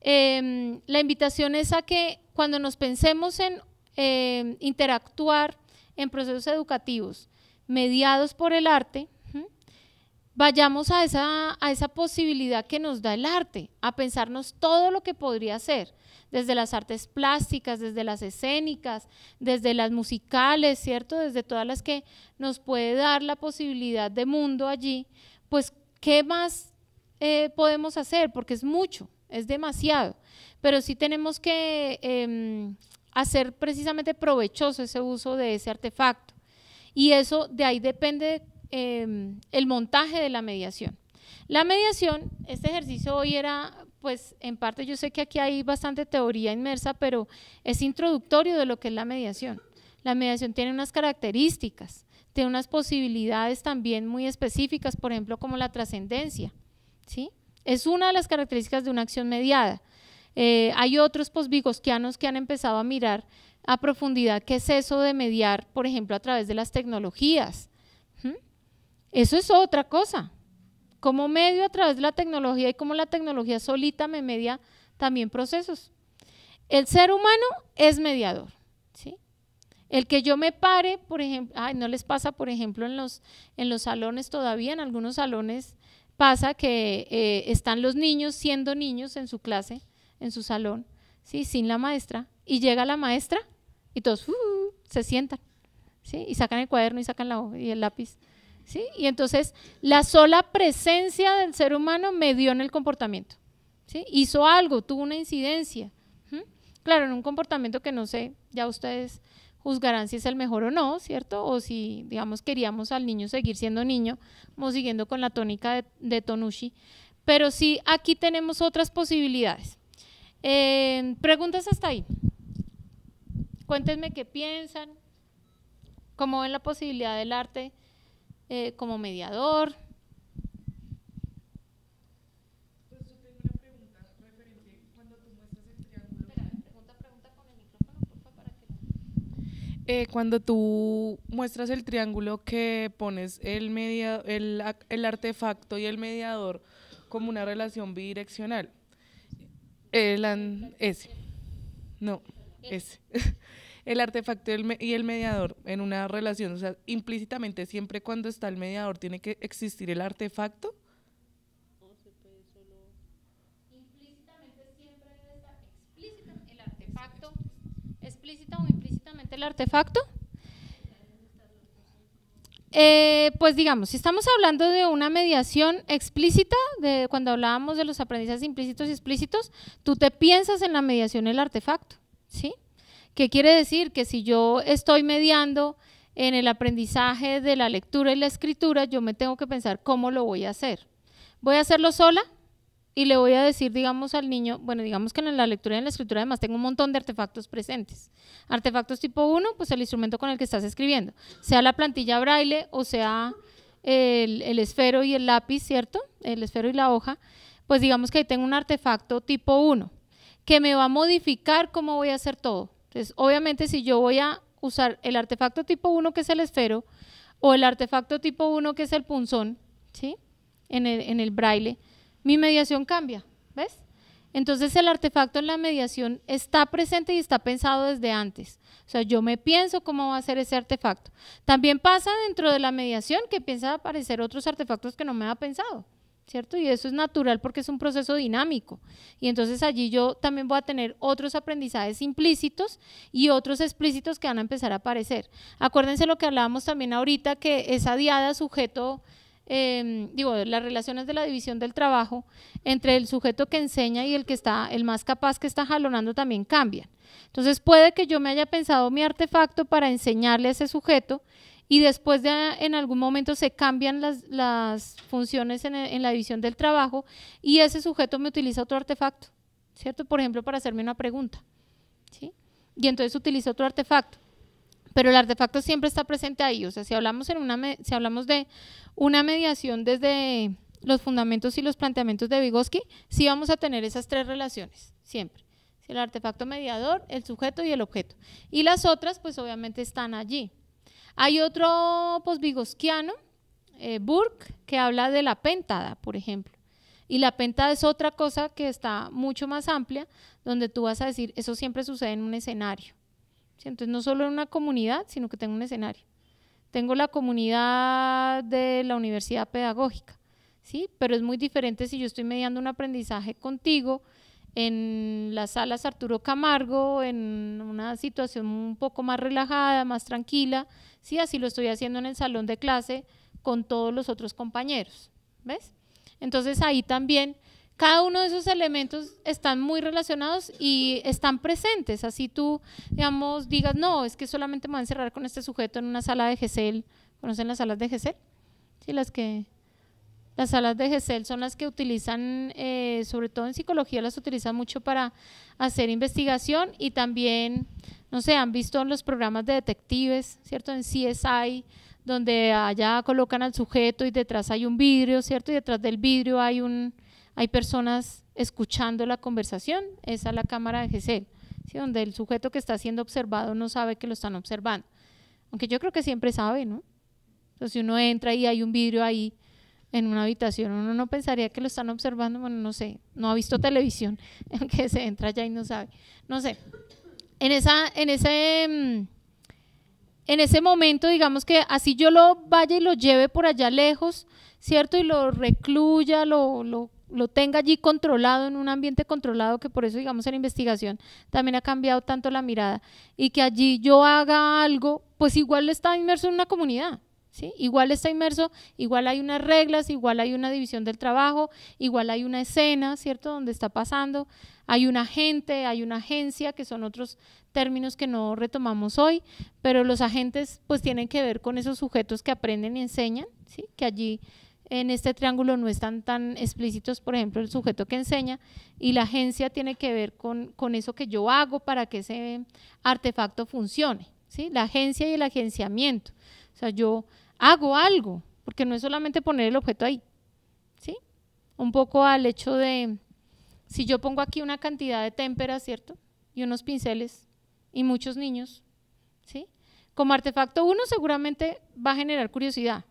Speaker 1: Em, la invitación es a que cuando nos pensemos en em, interactuar en procesos educativos, mediados por el arte, vayamos a esa, a esa posibilidad que nos da el arte, a pensarnos todo lo que podría ser, desde las artes plásticas, desde las escénicas, desde las musicales, ¿cierto? Desde todas las que nos puede dar la posibilidad de mundo allí, pues, ¿qué más eh, podemos hacer? Porque es mucho, es demasiado, pero sí tenemos que em, hacer precisamente provechoso ese uso de ese artefacto y eso de ahí depende em, el montaje de la mediación. La mediación, este ejercicio hoy era, pues en parte yo sé que aquí hay bastante teoría inmersa, pero es introductorio de lo que es la mediación. La mediación tiene unas características, tiene unas posibilidades también muy específicas, por ejemplo, como la trascendencia. ¿sí? Es una de las características de una acción mediada. Eh, hay otros posvigosquianos que han empezado a mirar a profundidad qué es eso de mediar, por ejemplo, a través de las tecnologías. ¿Mm? Eso es otra cosa. como medio a través de la tecnología y como la tecnología solita me media también procesos. El ser humano es mediador. ¿sí? El que yo me pare, por ejemplo, no les pasa, por ejemplo, en los, en los salones todavía, en algunos salones pasa que eh, están los niños siendo niños en su clase, en su salón, ¿sí? sin la maestra, y llega la maestra y todos uh, se sientan, Y sacan el cuaderno y sacan la y el lápiz, ¿sí? Y entonces la sola presencia del ser humano me dio en el comportamiento, ¿sí? Hizo algo, tuvo una incidencia, claro, en un comportamiento que no sé, ya ustedes juzgarán si es el mejor o no, ¿cierto? O si, digamos, queríamos al niño seguir siendo niño, como siguiendo con la tónica de, Tonushi. Pero sí, aquí tenemos otras posibilidades. Eh, preguntas hasta ahí. Cuéntenme qué piensan, cómo ven la posibilidad del arte eh, como mediador,
Speaker 2: cuando tú muestras el triángulo que pones el, media, el, el, artefacto y el mediador como una relación bidireccional. Eh, no, ese. el artefacto y el, mediador en una relación, o sea, implícitamente siempre cuando está el mediador tiene que existir el artefacto.
Speaker 1: Implícitamente siempre el artefacto. Explícita o implícitamente el artefacto. Eh, pues digamos, si estamos hablando de una mediación explícita, de cuando hablábamos de los aprendizajes implícitos y explícitos, tú te piensas en la mediación, el artefacto, ¿sí? ¿Qué quiere decir? Que si yo estoy mediando en el aprendizaje de la lectura y la escritura, yo me tengo que pensar cómo lo voy a hacer. ¿Voy a hacerlo sola? Y le voy a decir, digamos, al niño, bueno, digamos que en la lectura y en la escritura además tengo un montón de artefactos presentes. Artefactos tipo 1, pues el instrumento con el que estás escribiendo, sea la plantilla braille o sea el, esfero y el lápiz, ¿cierto? El esfero y la hoja, pues digamos que ahí tengo un artefacto tipo 1 que me va a modificar cómo voy a hacer todo. Entonces, obviamente, si yo voy a usar el artefacto tipo 1, que es el esfero, o el artefacto tipo 1, que es el punzón, ¿sí? En el, en el braille, mi mediación cambia, ¿ves? Entonces el artefacto en la mediación está presente y está pensado desde antes. O sea, yo me pienso cómo va a ser ese artefacto. También pasa dentro de la mediación que piensa aparecer otros artefactos que no me ha pensado. Y eso es natural porque es un proceso dinámico. Y entonces allí yo también voy a tener otros aprendizajes implícitos y otros explícitos que van a empezar a aparecer. Acuérdense lo que hablábamos también ahorita, que esa diada sujeto, em, digo, las relaciones de la división del trabajo entre el sujeto que enseña y el que está, el más capaz que está jalonando también cambian. Entonces puede que yo me haya pensado mi artefacto para enseñarle a ese sujeto y después de, ah, en algún momento se cambian las, funciones en, la división del trabajo y ese sujeto me utiliza otro artefacto, ¿cierto? Por ejemplo, para hacerme una pregunta, ¿sí? Y entonces utiliza otro artefacto. Pero el artefacto siempre está presente ahí, o sea, si hablamos, en una, si hablamos de una mediación desde los fundamentos y los planteamientos de Vygotsky, sí vamos a tener esas tres relaciones, siempre el artefacto mediador, el sujeto y el objeto. Y las otras, pues obviamente están allí. Hay otro posbigosquiano, eh, Burke, que habla de la pentada, por ejemplo. Y la pentada es otra cosa que está mucho más amplia, donde tú vas a decir, eso siempre sucede en un escenario. Entonces, no solo en una comunidad, sino que tengo un escenario. Tengo la comunidad de la universidad pedagógica, ¿sí? Pero es muy diferente si yo estoy mediando un aprendizaje contigo en las salas Arturo Camargo, en una situación un poco más relajada, más tranquila. Sí, así lo estoy haciendo en el salón de clase con todos los otros compañeros. ¿Ves? Entonces ahí también cada uno de esos elementos están muy relacionados y están presentes. Así tú, digamos, digas, no, es que solamente me voy a encerrar con este sujeto en una sala de GESEL. ¿Conocen las salas de GESEL? Sí, las que las salas de GESEL son las que utilizan, eh, sobre todo en psicología, las utilizan mucho para hacer investigación y también, no sé, han visto en los programas de detectives, ¿cierto? En CSI, donde allá colocan al sujeto y detrás hay un vidrio, ¿cierto? Y detrás del vidrio hay, un, hay personas escuchando la conversación, esa es la cámara de GESEL, donde el sujeto que está siendo observado no sabe que lo están observando. Aunque yo creo que siempre sabe, ¿no? Entonces, si uno entra y hay un vidrio ahí, en una habitación. Uno no pensaría que lo están observando, bueno, no sé, no ha visto televisión, que se entra allá y no sabe. No sé. En esa, en ese, mm, en ese momento, digamos que así yo lo vaya y lo lleve por allá lejos, ¿cierto? Y lo recluya, lo, lo, lo tenga allí controlado, en un ambiente controlado, que por eso, digamos, en investigación también ha cambiado tanto la mirada. Y que allí yo haga algo, pues igual está inmerso en una comunidad Igual está inmerso, igual hay unas reglas, igual hay una división del trabajo, igual hay una escena, ¿cierto? Donde está pasando, hay un agente, hay una agencia, que son otros términos que no retomamos hoy, pero los agentes pues tienen que ver con esos sujetos que aprenden y enseñan, ¿sí? Que allí en este triángulo no están tan explícitos, por ejemplo, el sujeto que enseña y la agencia tiene que ver con, con eso que yo hago para que ese artefacto funcione, ¿sí? La agencia y el agenciamiento. O sea, yo hago algo, porque no es solamente poner el objeto ahí. ¿Sí? Un poco al hecho de, si yo pongo aquí una cantidad de témpera, ¿cierto? Y unos pinceles y muchos niños, ¿sí? Como artefacto uno seguramente va a generar curiosidad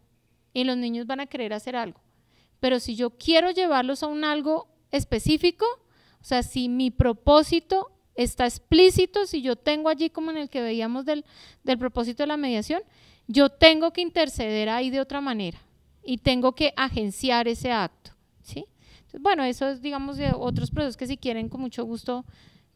Speaker 1: y los niños van a querer hacer algo. Pero si yo quiero llevarlos a un algo específico, o sea, si mi propósito está explícito, si yo tengo allí como en el que veíamos del, del propósito de la mediación, yo tengo que interceder ahí de otra manera y tengo que agenciar ese acto, ¿sí? bueno, eso es, digamos, de otros procesos que si quieren, con mucho gusto,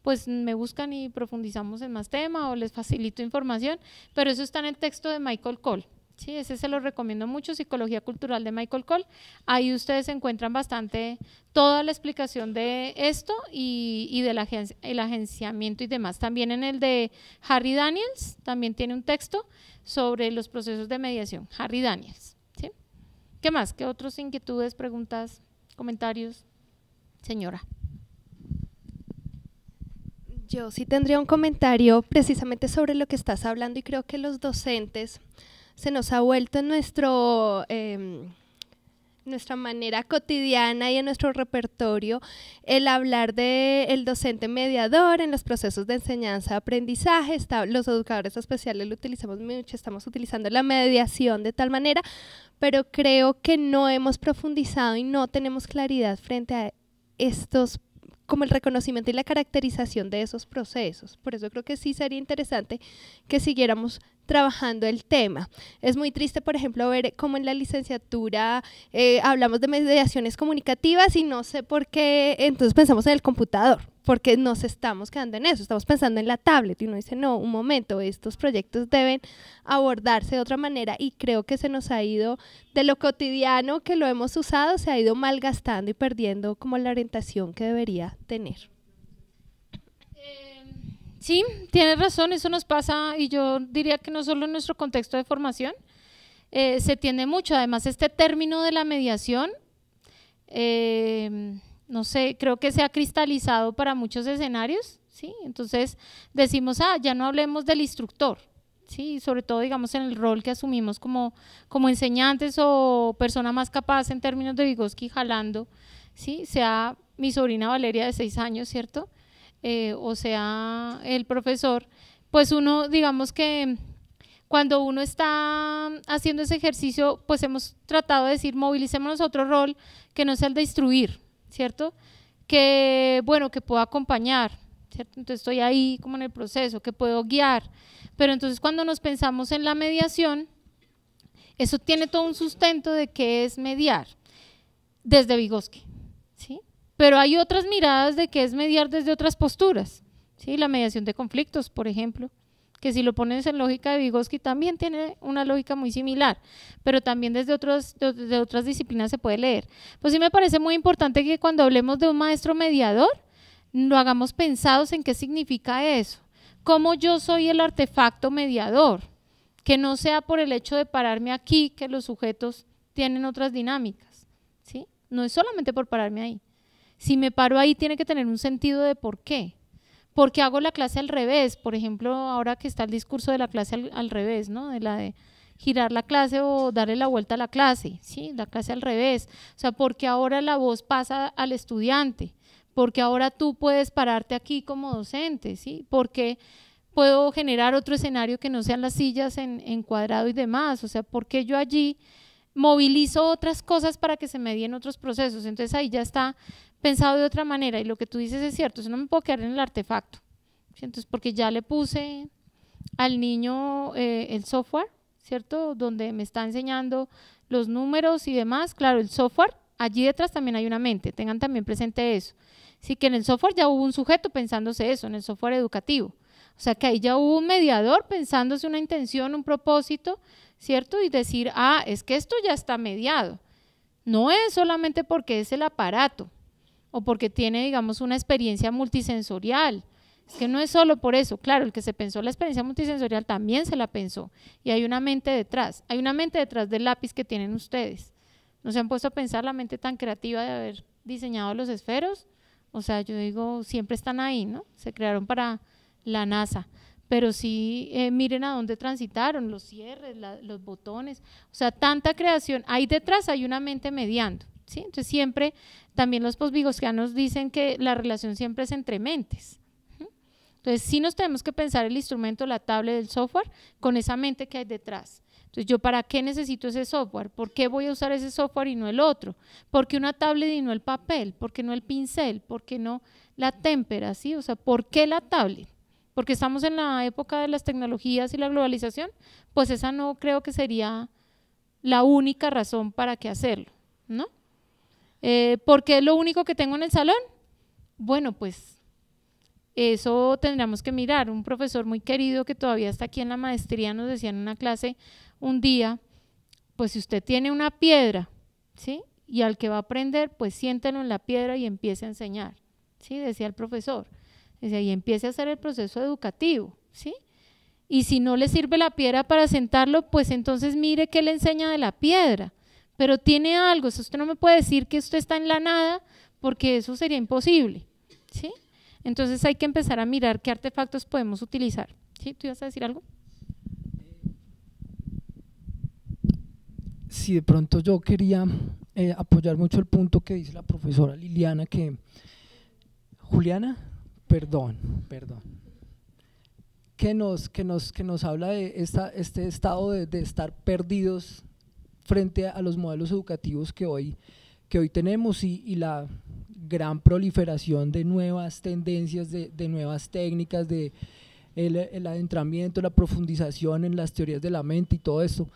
Speaker 1: pues me buscan y profundizamos en más tema o les facilito información, pero eso está en el texto de Michael Cole. Sí, ese se lo recomiendo mucho, Psicología Cultural de Michael Cole. Ahí ustedes encuentran bastante toda la explicación de esto y, del agenciamiento y demás. También en el de Harry Daniels, también tiene un texto sobre los procesos de mediación. Harry Daniels. ¿Qué más? ¿Qué otras inquietudes, preguntas, comentarios? Señora.
Speaker 3: Yo sí tendría un comentario precisamente sobre lo que estás hablando y creo que los docentes se nos ha vuelto en nuestro... Em, nuestra manera cotidiana y en nuestro repertorio el hablar de el docente mediador en los procesos de enseñanza aprendizaje los educadores especiales lo utilizamos mucho estamos utilizando la mediación de tal manera pero creo que no hemos profundizado y no tenemos claridad frente a estos como el reconocimiento y la caracterización de esos procesos. Por eso creo que sí sería interesante que siguiéramos trabajando el tema. Es muy triste, por ejemplo, ver cómo en la licenciatura eh, hablamos de mediaciones comunicativas y no sé por qué, entonces pensamos en el computador, porque nos estamos quedando en eso, estamos pensando en la tablet y uno dice, no, un momento, estos proyectos deben abordarse de otra manera y creo que se nos ha ido de lo cotidiano que lo hemos usado, se ha ido malgastando y perdiendo como la orientación que debería tener.
Speaker 1: Sí, tienes razón, eso nos pasa y yo diría que no solo en nuestro contexto de formación, eh, se tiende mucho. Además, este término de la mediación, em, no sé, creo que se ha cristalizado para muchos escenarios, ¿sí? Entonces decimos, ah, ya no hablemos del instructor, ¿sí? Sobre todo, digamos, en el rol que asumimos como, como enseñantes o persona más capaz en términos de Vygotsky jalando, ¿sí? Sea mi sobrina Valeria de seis años, ¿cierto?, eh, o sea el profesor, pues uno, digamos que cuando uno está haciendo ese ejercicio, pues hemos tratado de decir, movilicémonos a otro rol que no sea el de instruir, ¿cierto? Que, bueno, que pueda acompañar, ¿cierto? Entonces estoy ahí como en el proceso, que puedo guiar. Pero entonces cuando nos pensamos en la mediación, eso tiene todo un sustento de qué es mediar desde Vygotsky. Pero hay otras miradas de que es mediar desde otras posturas. ¿sí? La mediación de conflictos, por ejemplo, que si lo pones en lógica de Vygotsky también tiene una lógica muy similar, pero también desde, desde otras disciplinas se puede leer. Pues sí me parece muy importante que cuando hablemos de un maestro mediador, lo hagamos pensados en qué significa eso. Cómo yo soy el artefacto mediador, que no sea por el hecho de pararme aquí que los sujetos tienen otras dinámicas, ¿sí? No es solamente por pararme ahí. Si me paro ahí, tiene que tener un sentido de por qué. porque hago la clase al revés? Por ejemplo, ahora que está el discurso de la clase al, revés, ¿no? De la de girar la clase o darle la vuelta a la clase, ¿sí? La clase al revés. O sea, porque ahora la voz pasa al estudiante, porque ahora tú puedes pararte aquí como docente, ¿sí? Porque puedo generar otro escenario que no sean las sillas en, en cuadrado y demás, o sea, porque yo allí movilizo otras cosas para que se me den otros procesos. Entonces ahí ya está pensado de otra manera y lo que tú dices es cierto, eso no me puedo quedar en el artefacto. Entonces, porque ya le puse al niño eh, el software, ¿cierto? Donde me está enseñando los números y demás. Claro, el software, allí detrás también hay una mente, tengan también presente eso. Sí que en el software ya hubo un sujeto pensándose eso, en el software educativo. O sea que ahí ya hubo un mediador pensándose una intención, un propósito, ¿cierto? Y decir, ah, es que esto ya está mediado. No es solamente porque es el aparato, o porque tiene, digamos, una experiencia multisensorial. Es que no es solo por eso, claro, el que se pensó la experiencia multisensorial también se la pensó y hay una mente detrás, hay una mente detrás del lápiz que tienen ustedes. ¿No se han puesto a pensar la mente tan creativa de haber diseñado los esferos? O sea, yo digo, siempre están ahí, ¿no? Se crearon para la NASA pero sí eh, miren a dónde transitaron, los cierres, los botones, o sea, tanta creación. Ahí detrás hay una mente mediando. Entonces siempre, también los nos dicen que la relación siempre es entre mentes. Entonces sí nos tenemos que pensar el instrumento, la tablet, del software, con esa mente que hay detrás. Entonces, ¿yo para qué necesito ese software? ¿Por qué voy a usar ese software y no el otro? ¿Por qué una tablet y no el papel? ¿Por qué no el pincel? ¿Por qué no la témpera? ¿sí? O sea, ¿por qué la tablet? Porque estamos en la época de las tecnologías y la globalización, pues esa no creo que sería la única razón para que hacerlo, ¿no? Eh, ¿Por qué es lo único que tengo en el salón? Bueno, pues eso tendríamos que mirar. Un profesor muy querido que todavía está aquí en la maestría nos decía en una clase un día, pues si usted tiene una piedra, ¿sí? Y al que va a aprender, pues siéntelo en la piedra y empiece a enseñar, ¿sí? Decía el profesor. Decía, y empiece a hacer el proceso educativo, ¿sí? Y si no le sirve la piedra para sentarlo, pues entonces mire qué le enseña de la piedra pero tiene algo. usted no me puede decir que usted está en la nada porque eso sería imposible. ¿sí? Entonces hay que empezar a mirar qué artefactos podemos utilizar. ¿Sí? ¿Tú ibas a decir algo?
Speaker 2: Si sí, de pronto yo quería eh, apoyar mucho el punto que dice la profesora Liliana, que Juliana, perdón, perdón, que nos, que nos, que nos habla de esta, este estado de estar perdidos frente a los modelos educativos que hoy, que hoy tenemos y, la gran proliferación de nuevas tendencias, de, nuevas técnicas, de el, adentramiento, la profundización en las teorías de la mente y todo eso.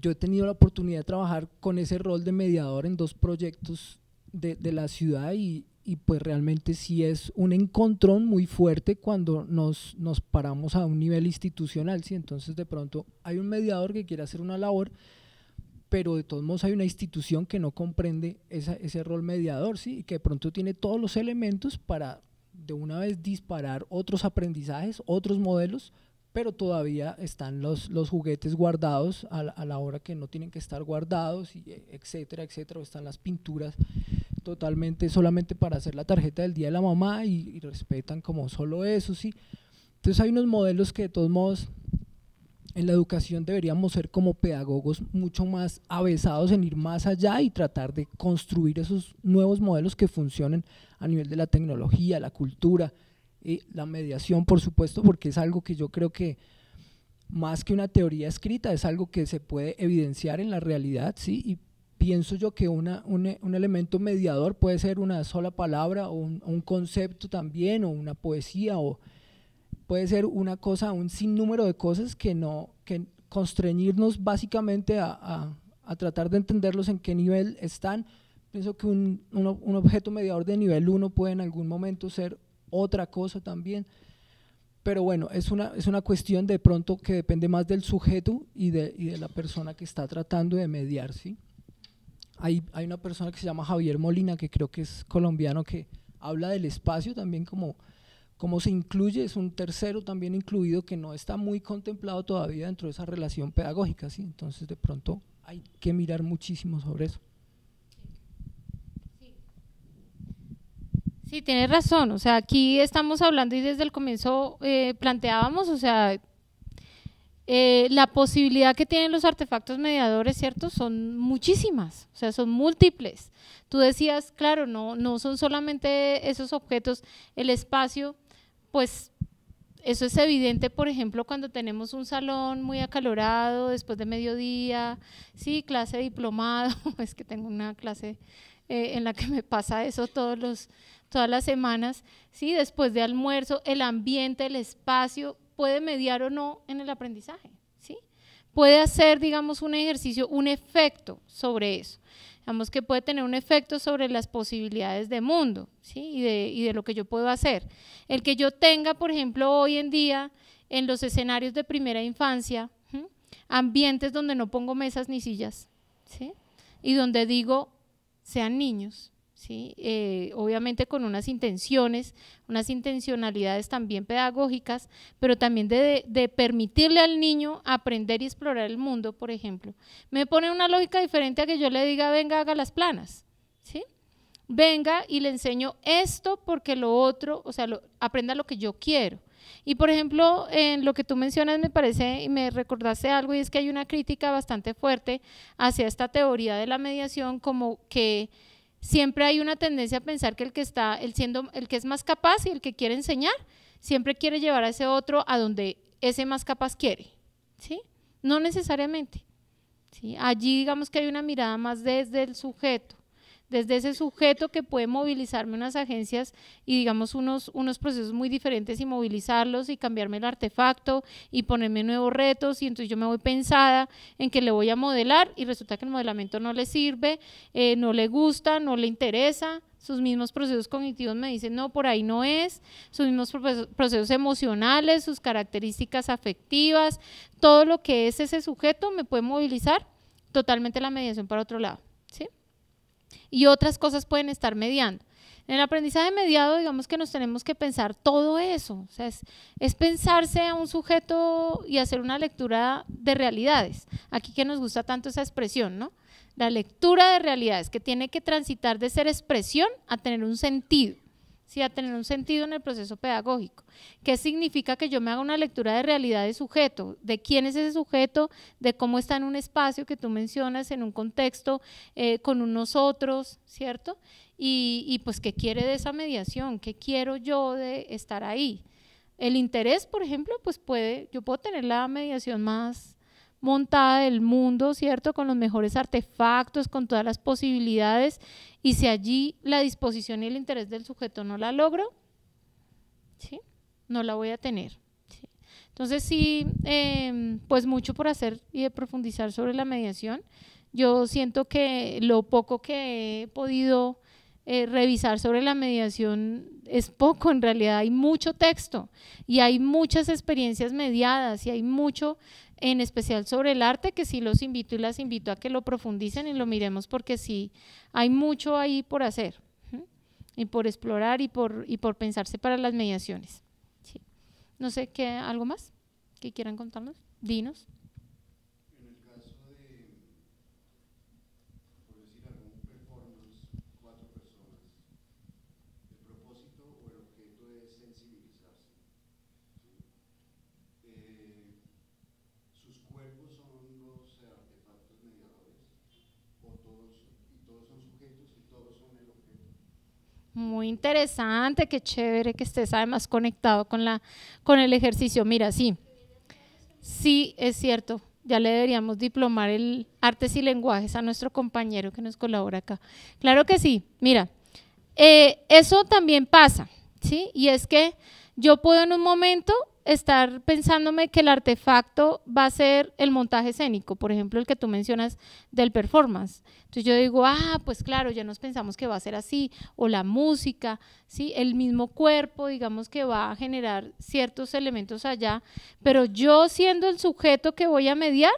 Speaker 2: Yo he tenido la oportunidad de trabajar con ese rol de mediador en dos proyectos de, de la ciudad y, y pues realmente sí es un encontrón muy fuerte cuando nos, nos paramos a un nivel institucional, ¿sí? Entonces de pronto hay un mediador que quiere hacer una labor, pero de todos modos hay una institución que no comprende ese rol mediador, ¿sí? Y que de pronto tiene todos los elementos para de una vez disparar otros aprendizajes, otros modelos pero todavía están los, los juguetes guardados a la, a la, hora que no tienen que estar guardados, y e, etcétera, etcétera, o están las pinturas totalmente solamente para hacer la tarjeta del día de la mamá y, y respetan como solo eso, ¿sí? Entonces hay unos modelos que de todos modos en la educación deberíamos ser como pedagogos mucho más avesados en ir más allá y tratar de construir esos nuevos modelos que funcionen a nivel de la tecnología, la cultura, y la mediación, por supuesto, porque es algo que yo creo que más que una teoría escrita, es algo que se puede evidenciar en la realidad, ¿sí? Y pienso yo que una, un, un, elemento mediador puede ser una sola palabra o un, concepto también, o una poesía, o puede ser una cosa, un sinnúmero de cosas que no, que constreñirnos básicamente a, a, tratar de entenderlos en qué nivel están. Pienso que un, un objeto mediador de nivel 1 puede en algún momento ser otra cosa también. Pero bueno, es una, es una cuestión de pronto que depende más del sujeto y de, y de la persona que está tratando de mediar, ¿sí? Hay, hay, una persona que se llama Javier Molina, que creo que es colombiano, que habla del espacio también como cómo se incluye, es un tercero también incluido que no está muy contemplado todavía dentro de esa relación pedagógica, ¿sí? Entonces de pronto hay que mirar muchísimo sobre eso.
Speaker 1: Sí, tienes razón. O sea, aquí estamos hablando y desde el comienzo eh, planteábamos, o sea, eh, la posibilidad que tienen los artefactos mediadores, ¿cierto? Son muchísimas, o sea, son múltiples. Tú decías, claro, no, no son solamente esos objetos, el espacio, pues eso es evidente, por ejemplo, cuando tenemos un salón muy acalorado después de mediodía, sí, clase diplomado, es que tengo una clase eh, en la que me pasa eso todos los, todas las semanas, ¿sí? después de almuerzo, el ambiente, el espacio, puede mediar o no en el aprendizaje. ¿sí? Puede hacer, digamos, un ejercicio, un efecto sobre eso. Digamos que puede tener un efecto sobre las posibilidades de mundo ¿sí? y, de, lo que yo puedo hacer. El que yo tenga, por ejemplo, hoy en día en los escenarios de primera infancia, ambientes donde no pongo mesas ni sillas, ¿sí? y donde digo, sean niños, ¿sí? Eh, obviamente con unas intenciones, unas intencionalidades también pedagógicas, pero también de, permitirle al niño aprender y explorar el mundo, por ejemplo. Me pone una lógica diferente a que yo le diga, venga, haga las planas, ¿sí? Venga y le enseño esto porque lo otro, o sea, aprenda lo que yo quiero. Y por ejemplo, en lo que tú mencionas me parece y me recordaste algo y es que hay una crítica bastante fuerte hacia esta teoría de la mediación como que Siempre hay una tendencia a pensar que el que está, el siendo, el que es más capaz y el que quiere enseñar, siempre quiere llevar a ese otro a donde ese más capaz quiere, ¿sí? No necesariamente. ¿sí? Allí digamos que hay una mirada más desde el sujeto, desde ese sujeto que puede movilizarme unas agencias y digamos unos, unos procesos muy diferentes y movilizarlos y cambiarme el artefacto y ponerme nuevos retos y entonces yo me voy pensada en que le voy a modelar y resulta que el modelamiento no le sirve, eh, no le gusta, no le interesa, sus mismos procesos cognitivos me dicen, no, por ahí no es, sus mismos procesos emocionales, sus características afectivas, todo lo que es ese sujeto me puede movilizar totalmente la mediación para otro lado y otras cosas pueden estar mediando. En el aprendizaje mediado, digamos que nos tenemos que pensar todo eso, es, es, pensarse a un sujeto y hacer una lectura de realidades. Aquí que nos gusta tanto esa expresión, ¿no? La lectura de realidades, que tiene que transitar de ser expresión a tener un sentido si a tener un sentido en el proceso pedagógico. ¿Qué significa que yo me haga una lectura de realidad de sujeto? ¿De quién es ese sujeto? ¿De cómo está en un espacio que tú mencionas, en un contexto, eh, con unos otros, ¿cierto? Y, y, pues, ¿qué quiere de esa mediación? ¿Qué quiero yo de estar ahí? El interés, por ejemplo, pues puede, yo puedo tener la mediación más montada del mundo, ¿cierto? Con los mejores artefactos, con todas las posibilidades, y si allí la disposición y el interés del sujeto no la logro, ¿sí? No la voy a tener. Entonces sí, em, pues mucho por hacer y de profundizar sobre la mediación. Yo siento que lo poco que he podido eh, revisar sobre la mediación es poco, en realidad hay mucho texto y hay muchas experiencias mediadas y hay mucho en especial sobre el arte, que sí los invito y las invito a que lo profundicen y lo miremos porque sí hay mucho ahí por hacer y por explorar y por, y por pensarse para las mediaciones. No sé, ¿qué, ¿algo más que quieran contarnos? Dinos. Muy interesante, qué chévere que estés además conectado con, la, con el ejercicio. Mira, sí, sí es cierto, ya le deberíamos diplomar el artes y lenguajes a nuestro compañero que nos colabora acá. Claro que sí, mira, eh, eso también pasa, ¿sí? Y es que yo puedo en un momento estar pensándome que el artefacto va a ser el montaje escénico, por ejemplo, el que tú mencionas del performance. Entonces yo digo, ah, pues claro, ya nos pensamos que va a ser así, o la música, ¿sí? el mismo cuerpo, digamos que va a generar ciertos elementos allá, pero yo siendo el sujeto que voy a mediar,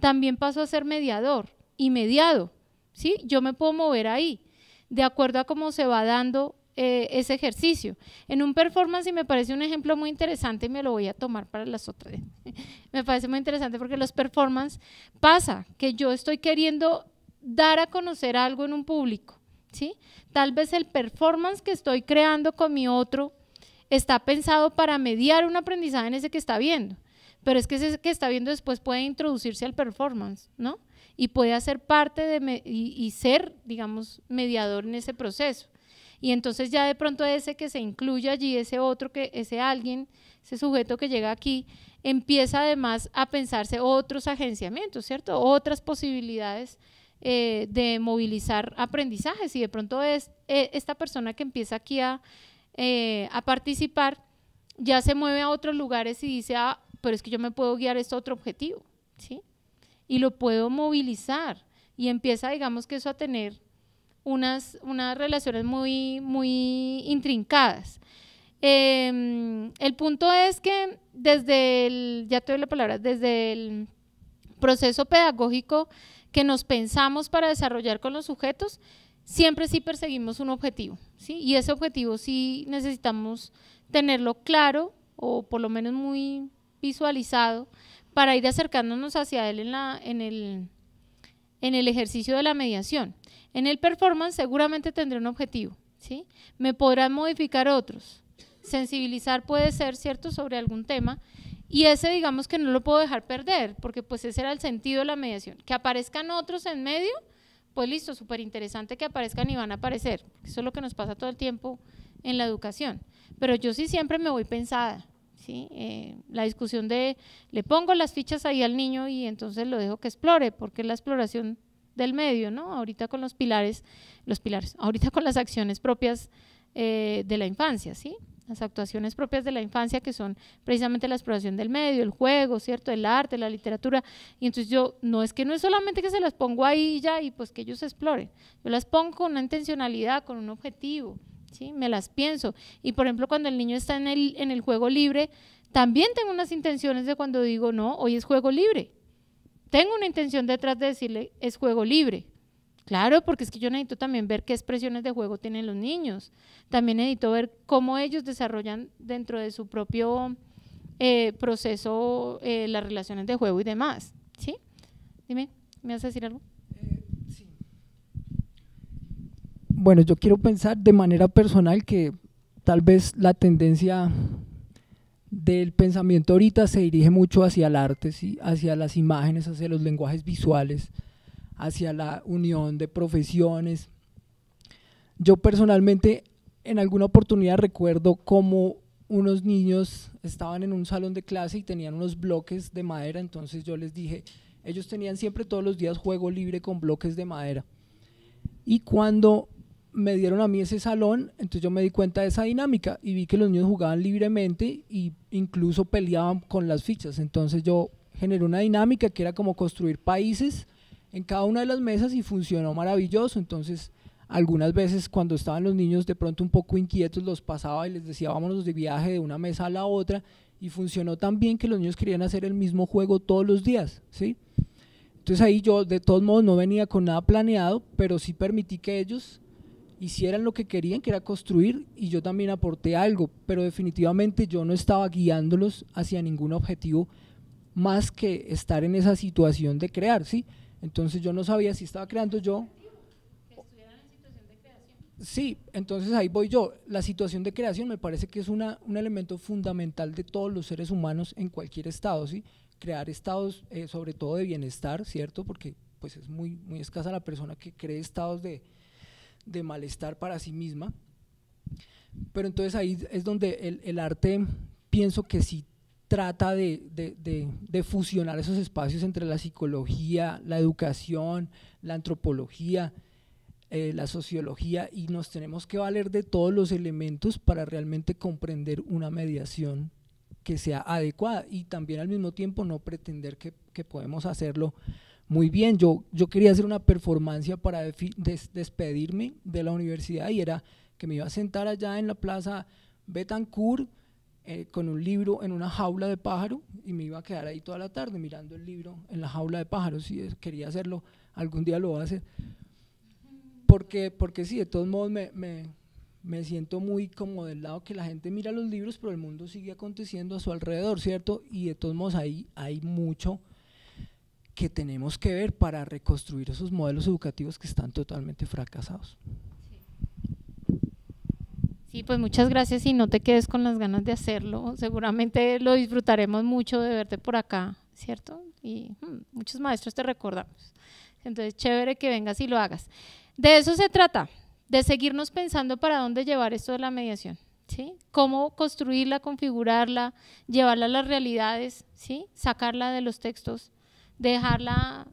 Speaker 1: también paso a ser mediador y mediado, ¿sí? Yo me puedo mover ahí, de acuerdo a cómo se va dando eh, ese ejercicio. En un performance, y me parece un ejemplo muy interesante, me lo voy a tomar para las otras. me parece muy interesante porque los performance pasa que yo estoy queriendo dar a conocer algo en un público, ¿sí? Tal vez el performance que estoy creando con mi otro está pensado para mediar un aprendizaje en ese que está viendo, pero es que ese que está viendo después puede introducirse al performance, ¿no? Y puede hacer parte de y ser, digamos, mediador en ese proceso. Y entonces ya de pronto ese que se incluye allí, ese otro que, ese alguien, ese sujeto que llega aquí, empieza además a pensarse otros agenciamientos, ¿cierto? Otras posibilidades eh, de movilizar aprendizajes. Y de pronto es e, esta persona que empieza aquí a, eh, a participar, ya se mueve a otros lugares y dice, ah, pero es que yo me puedo guiar este otro objetivo, ¿sí? Y lo puedo movilizar y empieza, digamos que eso a tener unas, relaciones muy, muy intrincadas. Em, el punto es que desde el, ya la palabra, desde el proceso pedagógico que nos pensamos para desarrollar con los sujetos, siempre sí perseguimos un objetivo, ¿sí? Y ese objetivo sí necesitamos tenerlo claro o por lo menos muy visualizado para ir acercándonos hacia él en, la, en, el, en el ejercicio de la mediación. En el performance seguramente tendré un objetivo, ¿sí? Me podrán modificar otros. Sensibilizar puede ser, ¿cierto?, sobre algún tema. Y ese digamos que no lo puedo dejar perder, porque pues ese era el sentido de la mediación. Que aparezcan otros en medio, pues listo, súper interesante que aparezcan y van a aparecer. Eso es lo que nos pasa todo el tiempo en la educación. Pero yo sí siempre me voy pensada, ¿sí? Eh, la discusión de le pongo las fichas ahí al niño y entonces lo dejo que explore, porque es la exploración del medio, ¿no? Ahorita con los pilares, los pilares, ahorita con las acciones propias eh, de la infancia, ¿sí? Las actuaciones propias de la infancia que son precisamente la exploración del medio, el juego, ¿cierto? El arte, la literatura. Y entonces yo, no es que no es solamente que se las pongo ahí ya y pues que ellos exploren. Yo las pongo con una intencionalidad, con un objetivo, ¿sí? Me las pienso. Y por ejemplo, cuando el niño está en el, en el juego libre, también tengo unas intenciones de cuando digo, no, hoy es juego libre. Tengo una intención detrás de decirle, es juego libre. Claro, porque es que yo necesito también ver qué expresiones de juego tienen los niños. También necesito ver cómo ellos desarrollan dentro de su propio eh, proceso eh, las relaciones de juego y demás. ¿Sí? Dime, ¿me vas a decir algo?
Speaker 2: bueno, yo quiero pensar de manera personal que tal vez la tendencia del pensamiento ahorita se dirige mucho hacia el arte, hacia las imágenes, hacia los lenguajes visuales, hacia la unión de profesiones. Yo personalmente en alguna oportunidad recuerdo cómo unos niños estaban en un salón de clase y tenían unos bloques de madera, entonces yo les dije, ellos tenían siempre todos los días juego libre con bloques de madera. Y cuando me dieron a mí ese salón, entonces yo me di cuenta de esa dinámica y vi que los niños jugaban libremente e incluso peleaban con las fichas. Entonces yo generé una dinámica que era como construir países en cada una de las mesas y funcionó maravilloso. Entonces algunas veces cuando estaban los niños de pronto un poco inquietos los pasaba y les decía vámonos de viaje de una mesa a la otra y funcionó tan bien que los niños querían hacer el mismo juego todos los días, ¿sí? Entonces ahí yo de todos modos no venía con nada planeado, pero sí permití que ellos hicieran lo que querían, que era construir, y yo también aporté algo, pero definitivamente yo no estaba guiándolos hacia ningún objetivo más que estar en esa situación de crear, ¿sí? Entonces yo no sabía si estaba creando yo. Sí, entonces ahí voy yo. La situación de creación me parece que es un elemento fundamental de todos los seres humanos en cualquier estado, ¿sí? Crear estados eh, sobre todo de bienestar, ¿cierto? Porque pues es muy, muy escasa la persona que cree estados de, de malestar para sí misma. Pero entonces ahí es donde el, arte pienso que sí trata de, fusionar esos espacios entre la psicología, la educación, la antropología, eh, la sociología, y nos tenemos que valer de todos los elementos para realmente comprender una mediación que sea adecuada y también al mismo tiempo no pretender que podemos hacerlo muy bien, yo, yo quería hacer una performance para despedirme de la universidad y era que me iba a sentar allá en la plaza Betancourt eh, con un libro en una jaula de pájaro y me iba a quedar ahí toda la tarde mirando el libro en la jaula de pájaros si quería hacerlo, algún día lo voy a hacer. Porque, porque sí, de todos modos me, me siento muy como del lado que la gente mira los libros, pero el mundo sigue aconteciendo a su alrededor, ¿cierto? Y de todos modos ahí hay mucho que tenemos que ver para reconstruir esos modelos educativos que están totalmente fracasados.
Speaker 1: Sí, pues muchas gracias y no te quedes con las ganas de hacerlo. Seguramente lo disfrutaremos mucho de verte por acá, ¿cierto? Y hmm, muchos maestros te recordamos. Entonces, chévere que vengas y lo hagas. De eso se trata, de seguirnos pensando para dónde llevar esto de la mediación, ¿sí? Cómo construirla, configurarla, llevarla a las realidades, ¿sí? Sacarla de los textos dejarla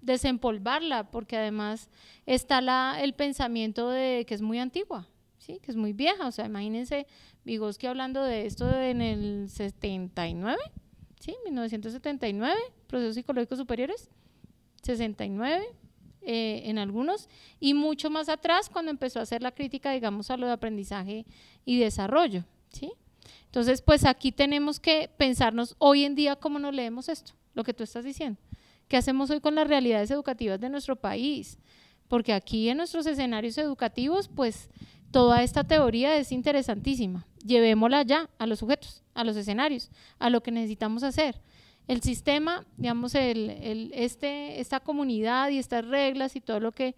Speaker 1: desempolvarla, porque además está la, el pensamiento de que es muy antigua, ¿sí? que es muy vieja. O sea, imagínense Vygotsky hablando de esto en el 79, ¿sí? 1979, procesos psicológicos superiores, 69 eh, en algunos, y mucho más atrás cuando empezó a hacer la crítica, digamos, a lo de aprendizaje y desarrollo. ¿sí? Entonces, pues aquí tenemos que pensarnos hoy en día cómo nos leemos esto lo que tú estás diciendo. ¿Qué hacemos hoy con las realidades educativas de nuestro país? Porque aquí en nuestros escenarios educativos, pues toda esta teoría es interesantísima. Llevémosla ya a los sujetos, a los escenarios, a lo que necesitamos hacer. El sistema, digamos, el, este, esta comunidad y estas reglas y todo lo que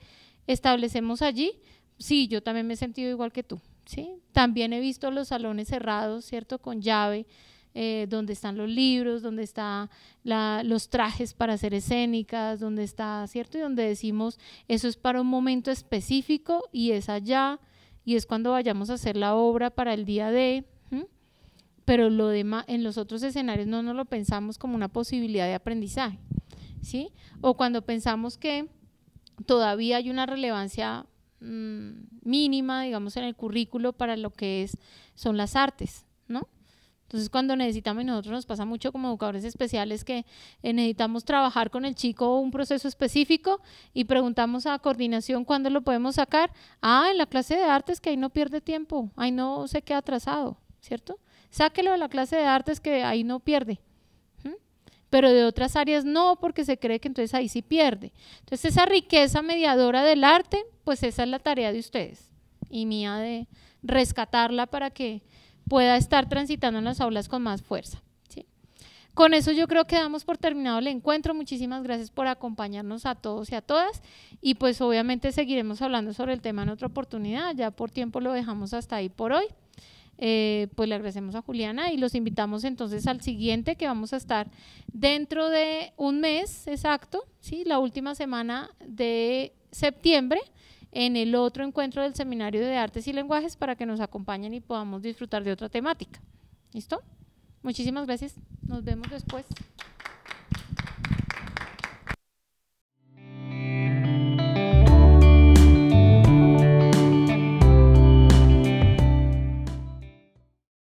Speaker 1: establecemos allí, sí, yo también me he sentido igual que tú, ¿sí? También he visto los salones cerrados, ¿cierto? Con llave, eh, donde están los libros, donde están los trajes para hacer escénicas, donde está, ¿cierto? Y donde decimos, eso es para un momento específico y es allá, y es cuando vayamos a hacer la obra para el día de, pero lo demás, en los otros escenarios no nos lo pensamos como una posibilidad de aprendizaje, ¿sí? O cuando pensamos que todavía hay una relevancia mm, mínima, digamos, en el currículo para lo que es, son las artes, ¿no? Entonces, cuando necesitamos, y nosotros nos pasa mucho como educadores especiales que eh, necesitamos trabajar con el chico un proceso específico y preguntamos a coordinación cuándo lo podemos sacar. Ah, en la clase de artes que ahí no pierde tiempo, ahí no se queda atrasado, ¿cierto? Sáquelo de la clase de artes que ahí no pierde. Pero de otras áreas no, porque se cree que entonces ahí sí pierde. Entonces, esa riqueza mediadora del arte, pues esa es la tarea de ustedes y mía de rescatarla para que pueda estar transitando en las aulas con más fuerza. Con eso yo creo que damos por terminado el encuentro. Muchísimas gracias por acompañarnos a todos y a todas. Y pues obviamente seguiremos hablando sobre el tema en otra oportunidad. Ya por tiempo lo dejamos hasta ahí por hoy. Eh, pues le agradecemos a Juliana y los invitamos entonces al siguiente que vamos a estar dentro de un mes exacto, ¿sí? la última semana de septiembre en el otro encuentro del Seminario de Artes y Lenguajes para que nos acompañen y podamos disfrutar de otra temática. ¿Listo? Muchísimas gracias. Nos vemos después.